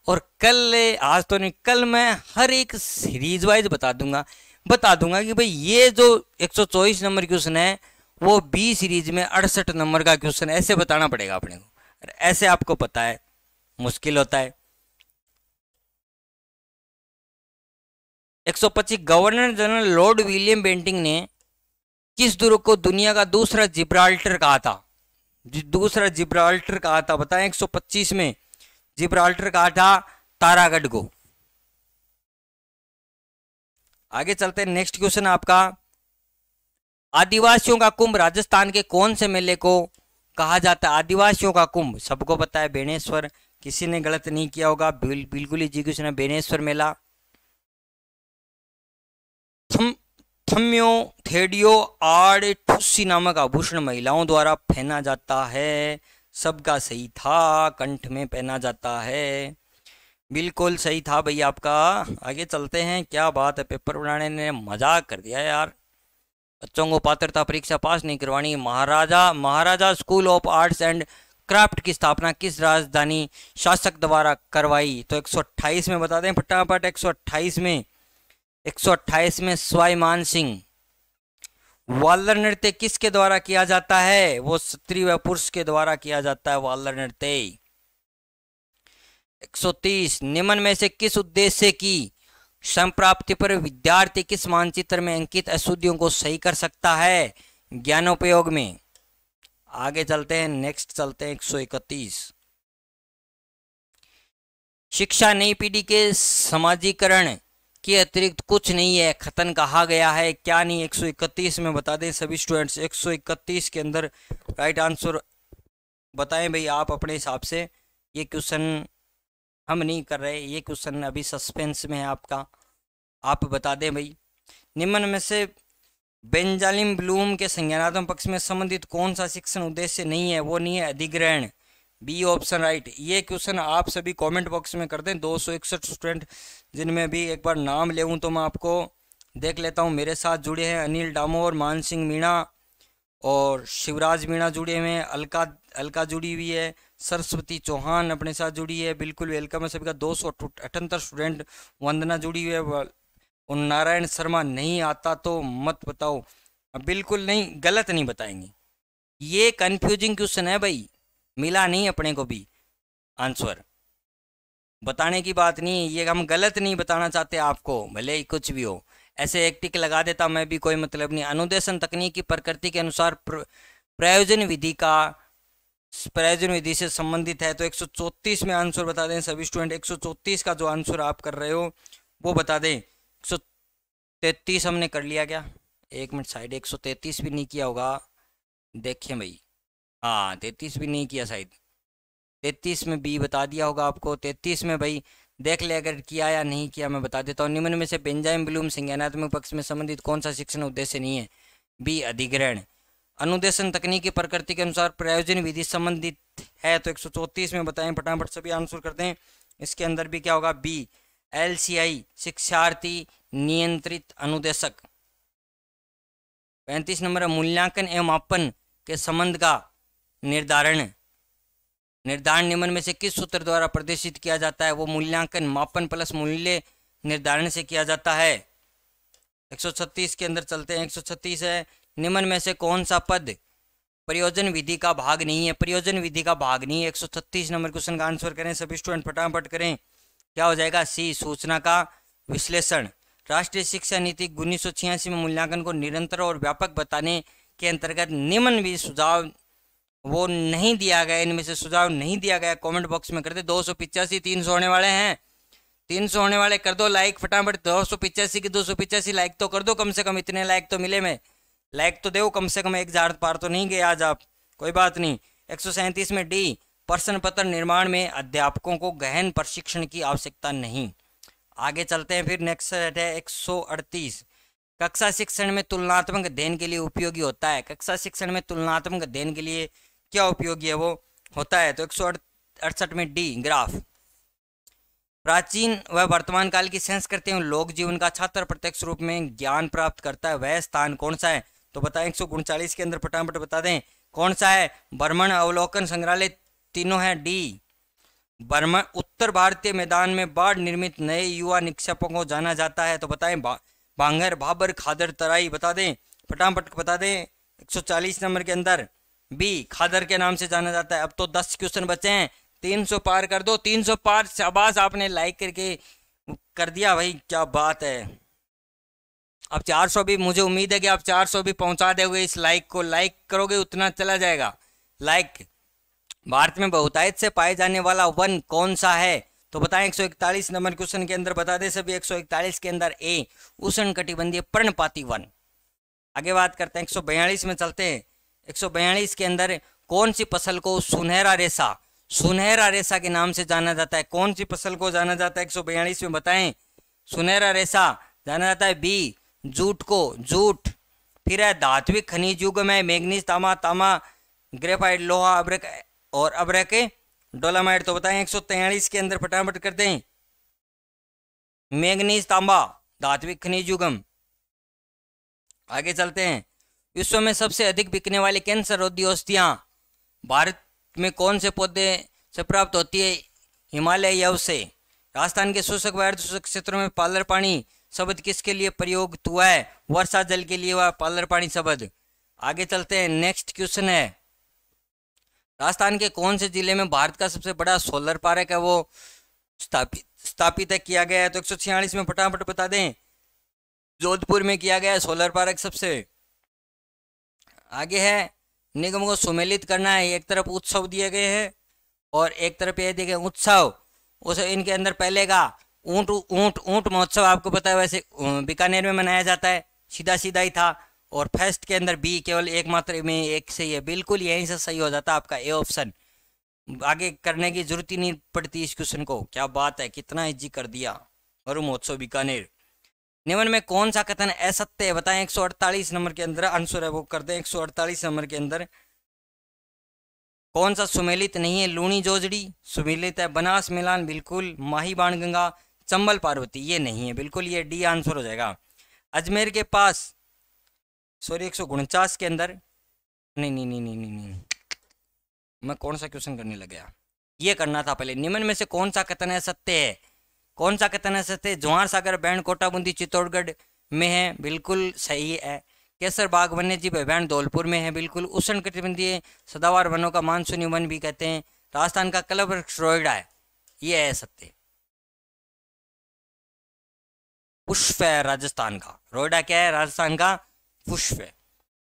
और कल आज तो नहीं कल मैं हर एक सीरीज वाइज बता दूंगा बता दूंगा कि भाई ये जो 124 नंबर क्वेश्चन है वो बी सीरीज में अड़सठ नंबर का क्वेश्चन ऐसे बताना पड़ेगा अपने को ऐसे आपको पता है मुश्किल होता है 125 governor general Lord William Bentinck ने किस दुर्ग को दुनिया का दूसरा जिब्राल्टर कहा था दूसरा जिब्राल्टर कहा था बताएं 125 में जिब्राल्टर कहा था तारागढ़ को आगे चलते हैं नेक्स्ट क्वेश्चन आपका आदिवासियों का कुंभ राजस्थान के कौन से मेले को कहा जाता है आदिवासियों का कुंभ सबको पता है बेनेश्वर किसी ने गलत नहीं किया होगा बिल्कुल ही जी कृष्ण बेनेश्वर मेला थम्यो थेडियो आड़ ठुस्सी नामक आभूषण महिलाओं द्वारा पहना जाता है सबका सही था कंठ में पहना जाता है बिल्कुल सही था भैया आपका आगे चलते हैं क्या बात है पेपर बनाने ने मजाक कर दिया यार बच्चों को पात्रता परीक्षा पास नहीं करवानी Maharaja Maharaja school of arts and craft की स्थापना किस राजधानी शासक द्वारा करवाई तो 128 में बता दें फटाफट 128 में 128 में स्वाईमान सिंह वालर नृत्य किसके द्वारा किया जाता है वो स्त्री व पुरुष के द्वारा किया जाता है वालर नृत्य 130 निम्न में से किस उद्देश्य की संप्राप्ति पर विद्यार्थी किस मानचित्र में अंकित अशुद्धियों को सही कर सकता है ज्ञानोपयोग में आगे चलते हैं नेक्स्ट चलते हैं 131 शिक्षा नई पीढ़ी के समाजीकरण के अतिरिक्त कुछ नहीं है खतन कहा गया है क्या नहीं 131 में बता दें सभी स्टूडेंट्स 131 के अंदर राइट आंसर बताएं भाई आप अपने हिसाब से ये क्वेश्चन हम नहीं कर रहे ये क्वेश्चन अभी सस्पेंस में है आपका आप बता दें भाई निम्न में से बेंजालिम ब्लूम के संज्ञानात्मक पक्ष में संबंधित कौन सा शिक्षण उद्देश्य नहीं है वो नहीं है अधिग्रहण बी ऑप्शन राइट ये क्वेश्चन आप सभी कमेंट बॉक्स में कर दें दो स्टूडेंट जिनमें भी एक बार नाम ले तो मैं आपको देख लेता हूँ मेरे साथ जुड़े हैं अनिल डामोर मान सिंह मीणा और शिवराज मीणा जुड़े हुए हैं अलका अलका जुड़ी हुई है सरस्वती चौहान अपने साथ जुड़ी है बिल्कुल वेलकम है सभी का दो सौ अठहत्तर स्टूडेंट वंदना जुड़ी हुई है और नारायण शर्मा नहीं आता तो मत बताओ बिल्कुल नहीं गलत नहीं बताएंगे ये कन्फ्यूजिंग क्वेश्चन है भाई मिला नहीं अपने को भी आंसर बताने की बात नहीं ये हम गलत नहीं बताना चाहते आपको भले ही कुछ भी हो ऐसे एक टिक लगा देता मैं भी कोई मतलब नहीं अनुदेशन तकनीकी प्रकृति के अनुसार प्रयोजन विधि का प्रयोजन विधि से संबंधित है तो 134 में आंसर बता दें सभी स्टूडेंट 134 का जो आंसर आप कर रहे हो वो बता दें एक हमने कर लिया क्या एक मिनट साइड 133 भी नहीं किया होगा देखिए भाई हाँ तैतीस भी नहीं किया शायद तैतीस में बी बता दिया होगा आपको तैतीस में भाई देख ले अगर किया या नहीं किया मैं बता देता हूँ निम्न में से बेंजाइम ब्लूम संज्ञानात्मक पक्ष में संबंधित कौन सा शिक्षण उद्देश्य नहीं है बी अधिग्रहण अनुदेशन तकनीकी प्रकृति के अनुसार प्रयोजन विधि संबंधित है तो एक में बताएं फटाफट सभी आंसर करते हैं इसके अंदर भी क्या होगा बी एल शिक्षार्थी नियंत्रित अनुदेशक पैंतीस नंबर मूल्यांकन एवं मापन के संबंध का निर्धारण निर्धारण नियमन में से किस सूत्र द्वारा प्रदर्शित किया जाता है वो मूल्यांकन मापन प्लस मूल्य निर्धारण से किया जाता है 136 के अंदर चलते हैं 136 है निम्न में से कौन सा पद प्रयोजन विधि का भाग नहीं है प्रयोजन विधि का भाग नहीं है एक नंबर क्वेश्चन का आंसर करें सभी स्टूडेंट फटाफट करें क्या हो जाएगा सी सूचना का विश्लेषण राष्ट्रीय शिक्षा नीति उन्नीस में मूल्यांकन को निरंतर और व्यापक बताने के अंतर्गत निम्न भी सुझाव वो नहीं दिया गया इनमें से सुझाव नहीं दिया गया कमेंट बॉक्स में कर दे दो सौ पिचासी तीन सौ होने वाले हैं तीन सौ होने वाले कर दो लाइक फटाफट दो सौ पिचासी की दो सौ पिचासी लाइक तो कर दो कम से कम इतने लाइक तो मिले में लाइक तो दो कम से कम एक हजार पार तो नहीं गए आज आप कोई बात नहीं एक में डी प्रश्न पत्र निर्माण में अध्यापकों को गहन प्रशिक्षण की आवश्यकता नहीं आगे चलते हैं फिर नेक्स्ट है एक सौ अड़तीस कक्षा शिक्षण में तुलनात्मक अध्ययन के लिए उपयोगी होता है कक्षा शिक्षण में तुलनात्मक अध्ययन के लिए क्या उपयोगी है वो होता है तो एक सौ अड़सठ में डी ग्राफ प्राचीन व वर्तमान काल की सेंस करते हैं लोक जीवन का छात्र प्रत्यक्ष रूप में ज्ञान प्राप्त करता है वह स्थान कौन सा है तो बताएं एक सौ उनचालीस के अंदर फटाफट बता दें कौन सा है बर्मन अवलोकन संग्रहालय तीनों है डी बर्मन उत्तर भारतीय मैदान में बाढ़ निर्मित नए युवा निक्षेपों को जाना जाता है तो बताएं भांगर बांगर भाबर खादर तराई बता दें फटाफट बता दें 140 नंबर के अंदर बी खादर के नाम से जाना जाता है अब तो दस क्वेश्चन बचे हैं तीन सौ पार कर दो तीन सौ पार शाबाश आपने लाइक करके कर दिया भाई क्या बात है अब चार सौ भी मुझे उम्मीद है कि आप चार सौ भी पहुंचा दोगे इस लाइक को लाइक करोगे उतना चला जाएगा लाइक भारत में बहुतायत से पाए जाने वाला वन कौन सा है तो बताएं 141 नंबर क्वेश्चन के अंदर बता दे सभी 141 के अंदर ए उष्ण कटिबंधीय पर्णपाती वन आगे बात करते हैं 142 में चलते हैं एक के अंदर कौन सी फसल को सुनहरा रेशा सुनहरा रेशा के नाम से जाना जाता है कौन सी फसल को जाना जाता है एक में बताएं सुनहरा रेशा जाना जाता है बी जूट को जूट फिर है धात्विक खनिज युग में मैग्नीज तामा तामा ग्रेफाइट लोहा अब्रक और अब्रक डोलामाइट तो बताएं एक के अंदर फटाफट करते हैं मैग्नीज तांबा धात्विक खनिज युगम आगे चलते हैं विश्व में सबसे अधिक बिकने वाली कैंसर रोधी औषधियाँ भारत में कौन से पौधे से प्राप्त होती है हिमालय यव से राजस्थान के शोषक व अर्धशोषक क्षेत्रों में पालर पानी शब्द किसके लिए प्रयोग हुआ है वर्षा जल के लिए हुआ पालर पानी शब्द आगे चलते हैं नेक्स्ट क्वेश्चन है राजस्थान के कौन से जिले में भारत का सबसे बड़ा सोलर पार्क है वो स्थापित स्थापित किया गया है तो एक में फटाफट बता दें जोधपुर में किया गया है सोलर पार्क सबसे आगे है निगम को सुमेलित करना है एक तरफ उत्सव दिए गए हैं और एक तरफ ये दिए गए उत्सव उस इनके अंदर पहले का ऊँट ऊँट ऊँट महोत्सव आपको पता है वैसे बीकानेर में मनाया जाता है सीधा सीधा ही था और फर्स्ट के अंदर बी केवल एकमात्र में एक सही है बिल्कुल यहीं से सही हो जाता आपका ए ऑप्शन आगे करने की जरूरत ही नहीं पड़ती इस क्वेश्चन को क्या बात है कितना इजी कर दिया मरु महोत्सव बीकानेर निम्न में कौन सा कथन असत्य है बताएं 148 नंबर के अंदर आंसर है वो कर दें 148 नंबर के अंदर कौन सा सुमेलित नहीं है लूणी जोजड़ी सुमेलित है बनास मिलान बिल्कुल माही बाण गंगा चंबल पार्वती ये नहीं है बिल्कुल ये डी आंसर हो जाएगा अजमेर के पास सॉरी एक के अंदर नहीं नहीं नहीं नहीं नहीं नहीं मैं कौन सा क्वेश्चन करने लग गया ये करना था पहले निम्न में से कौन सा कथन है सत्य है कौन सा है सत्य जवाहर सागर बैंड कोटाबूंदी चित्तौड़गढ़ में है बिल्कुल सही है केसर बाग वन्य जीव बैंड धौलपुर में है बिल्कुल उष्ण कटिबंधीय सदावार वनों का मानसूनी वन भी कहते हैं राजस्थान का क्लब रोयडा है ये है सत्य पुष्प है राजस्थान का रोयडा क्या है राजस्थान का पुष्प है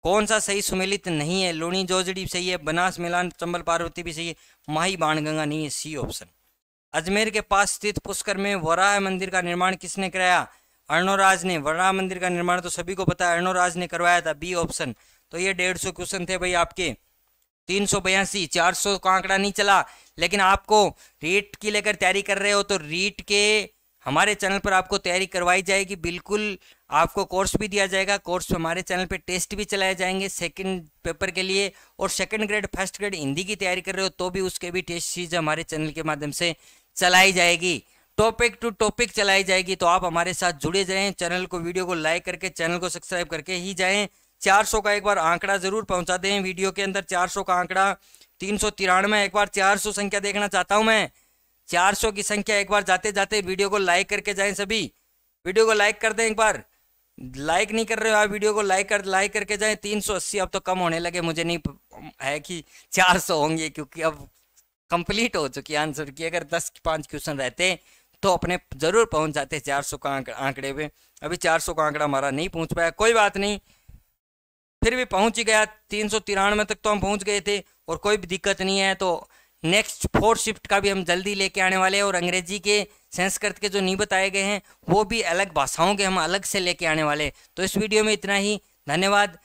कौन सा सही सुमेलित नहीं है लोणी जोजड़ी सही है बनास मिलान चंबल पार्वती भी सही है माही बाणगंगा नहीं है सी ऑप्शन अजमेर के पास स्थित पुष्कर में वराह मंदिर का निर्माण किसने कराया अर्णोराज ने वराह मंदिर का निर्माण तो सभी को पता है अर्णोराज ने करवाया था बी ऑप्शन तो ये डेढ़ सौ क्वेश्चन थे भाई आपके तीन सौ बयासी चार सौ का आंकड़ा नहीं चला लेकिन आपको रीट की लेकर तैयारी कर रहे हो तो रीट के हमारे चैनल पर आपको तैयारी करवाई जाएगी बिल्कुल आपको कोर्स भी दिया जाएगा कोर्स हमारे चैनल पे टेस्ट भी चलाए जाएंगे सेकंड पेपर के लिए और second grade first grade Hindi की तैयारी कर रहे हो तो भी उसके भी टेस्ट चीज़ हमारे चैनल के माध्यम से चलाई जाएगी टॉपिक टू टॉपिक चलाई जाएगी तो आप हमारे साथ जुड़े रहें चैनल को वीडियो को लाइक करके चैनल को सब्सक्राइब करके ही जाएं 400 का एक बार आंकड़ा जरूर पहुंचा दें वीडियो के अंदर 400 का आंकड़ा तीन सौ तिरानवे एक बार 400 संख्या देखना चाहता हूं मैं 400 की संख्या एक बार जाते जाते वीडियो को लाइक करके जाए सभी वीडियो को लाइक कर दें एक बार लाइक नहीं कर रहे हो आप वीडियो को लाइक कर लाइक करके सौ अस्सी अब तो कम होने लगे मुझे नहीं है कि सौ होंगे क्योंकि अब कंप्लीट हो चुकी है आंसर की अगर दस पाँच क्वेश्चन रहते तो अपने जरूर पहुंच जाते चार सौ का आंकड़े पे अभी चार सौ का आंकड़ा हमारा नहीं पहुंच पाया कोई बात नहीं फिर भी पहुंच ही गया तीन सौ तिरानवे तक तो हम पहुंच गए थे और कोई भी दिक्कत नहीं है तो नेक्स्ट फोर शिफ्ट का भी हम जल्दी लेके आने वाले हैं और अंग्रेजी के संस्कृत के जो नहीं बताए गए हैं वो भी अलग भाषाओं के हम अलग से लेके आने वाले तो इस वीडियो में इतना ही धन्यवाद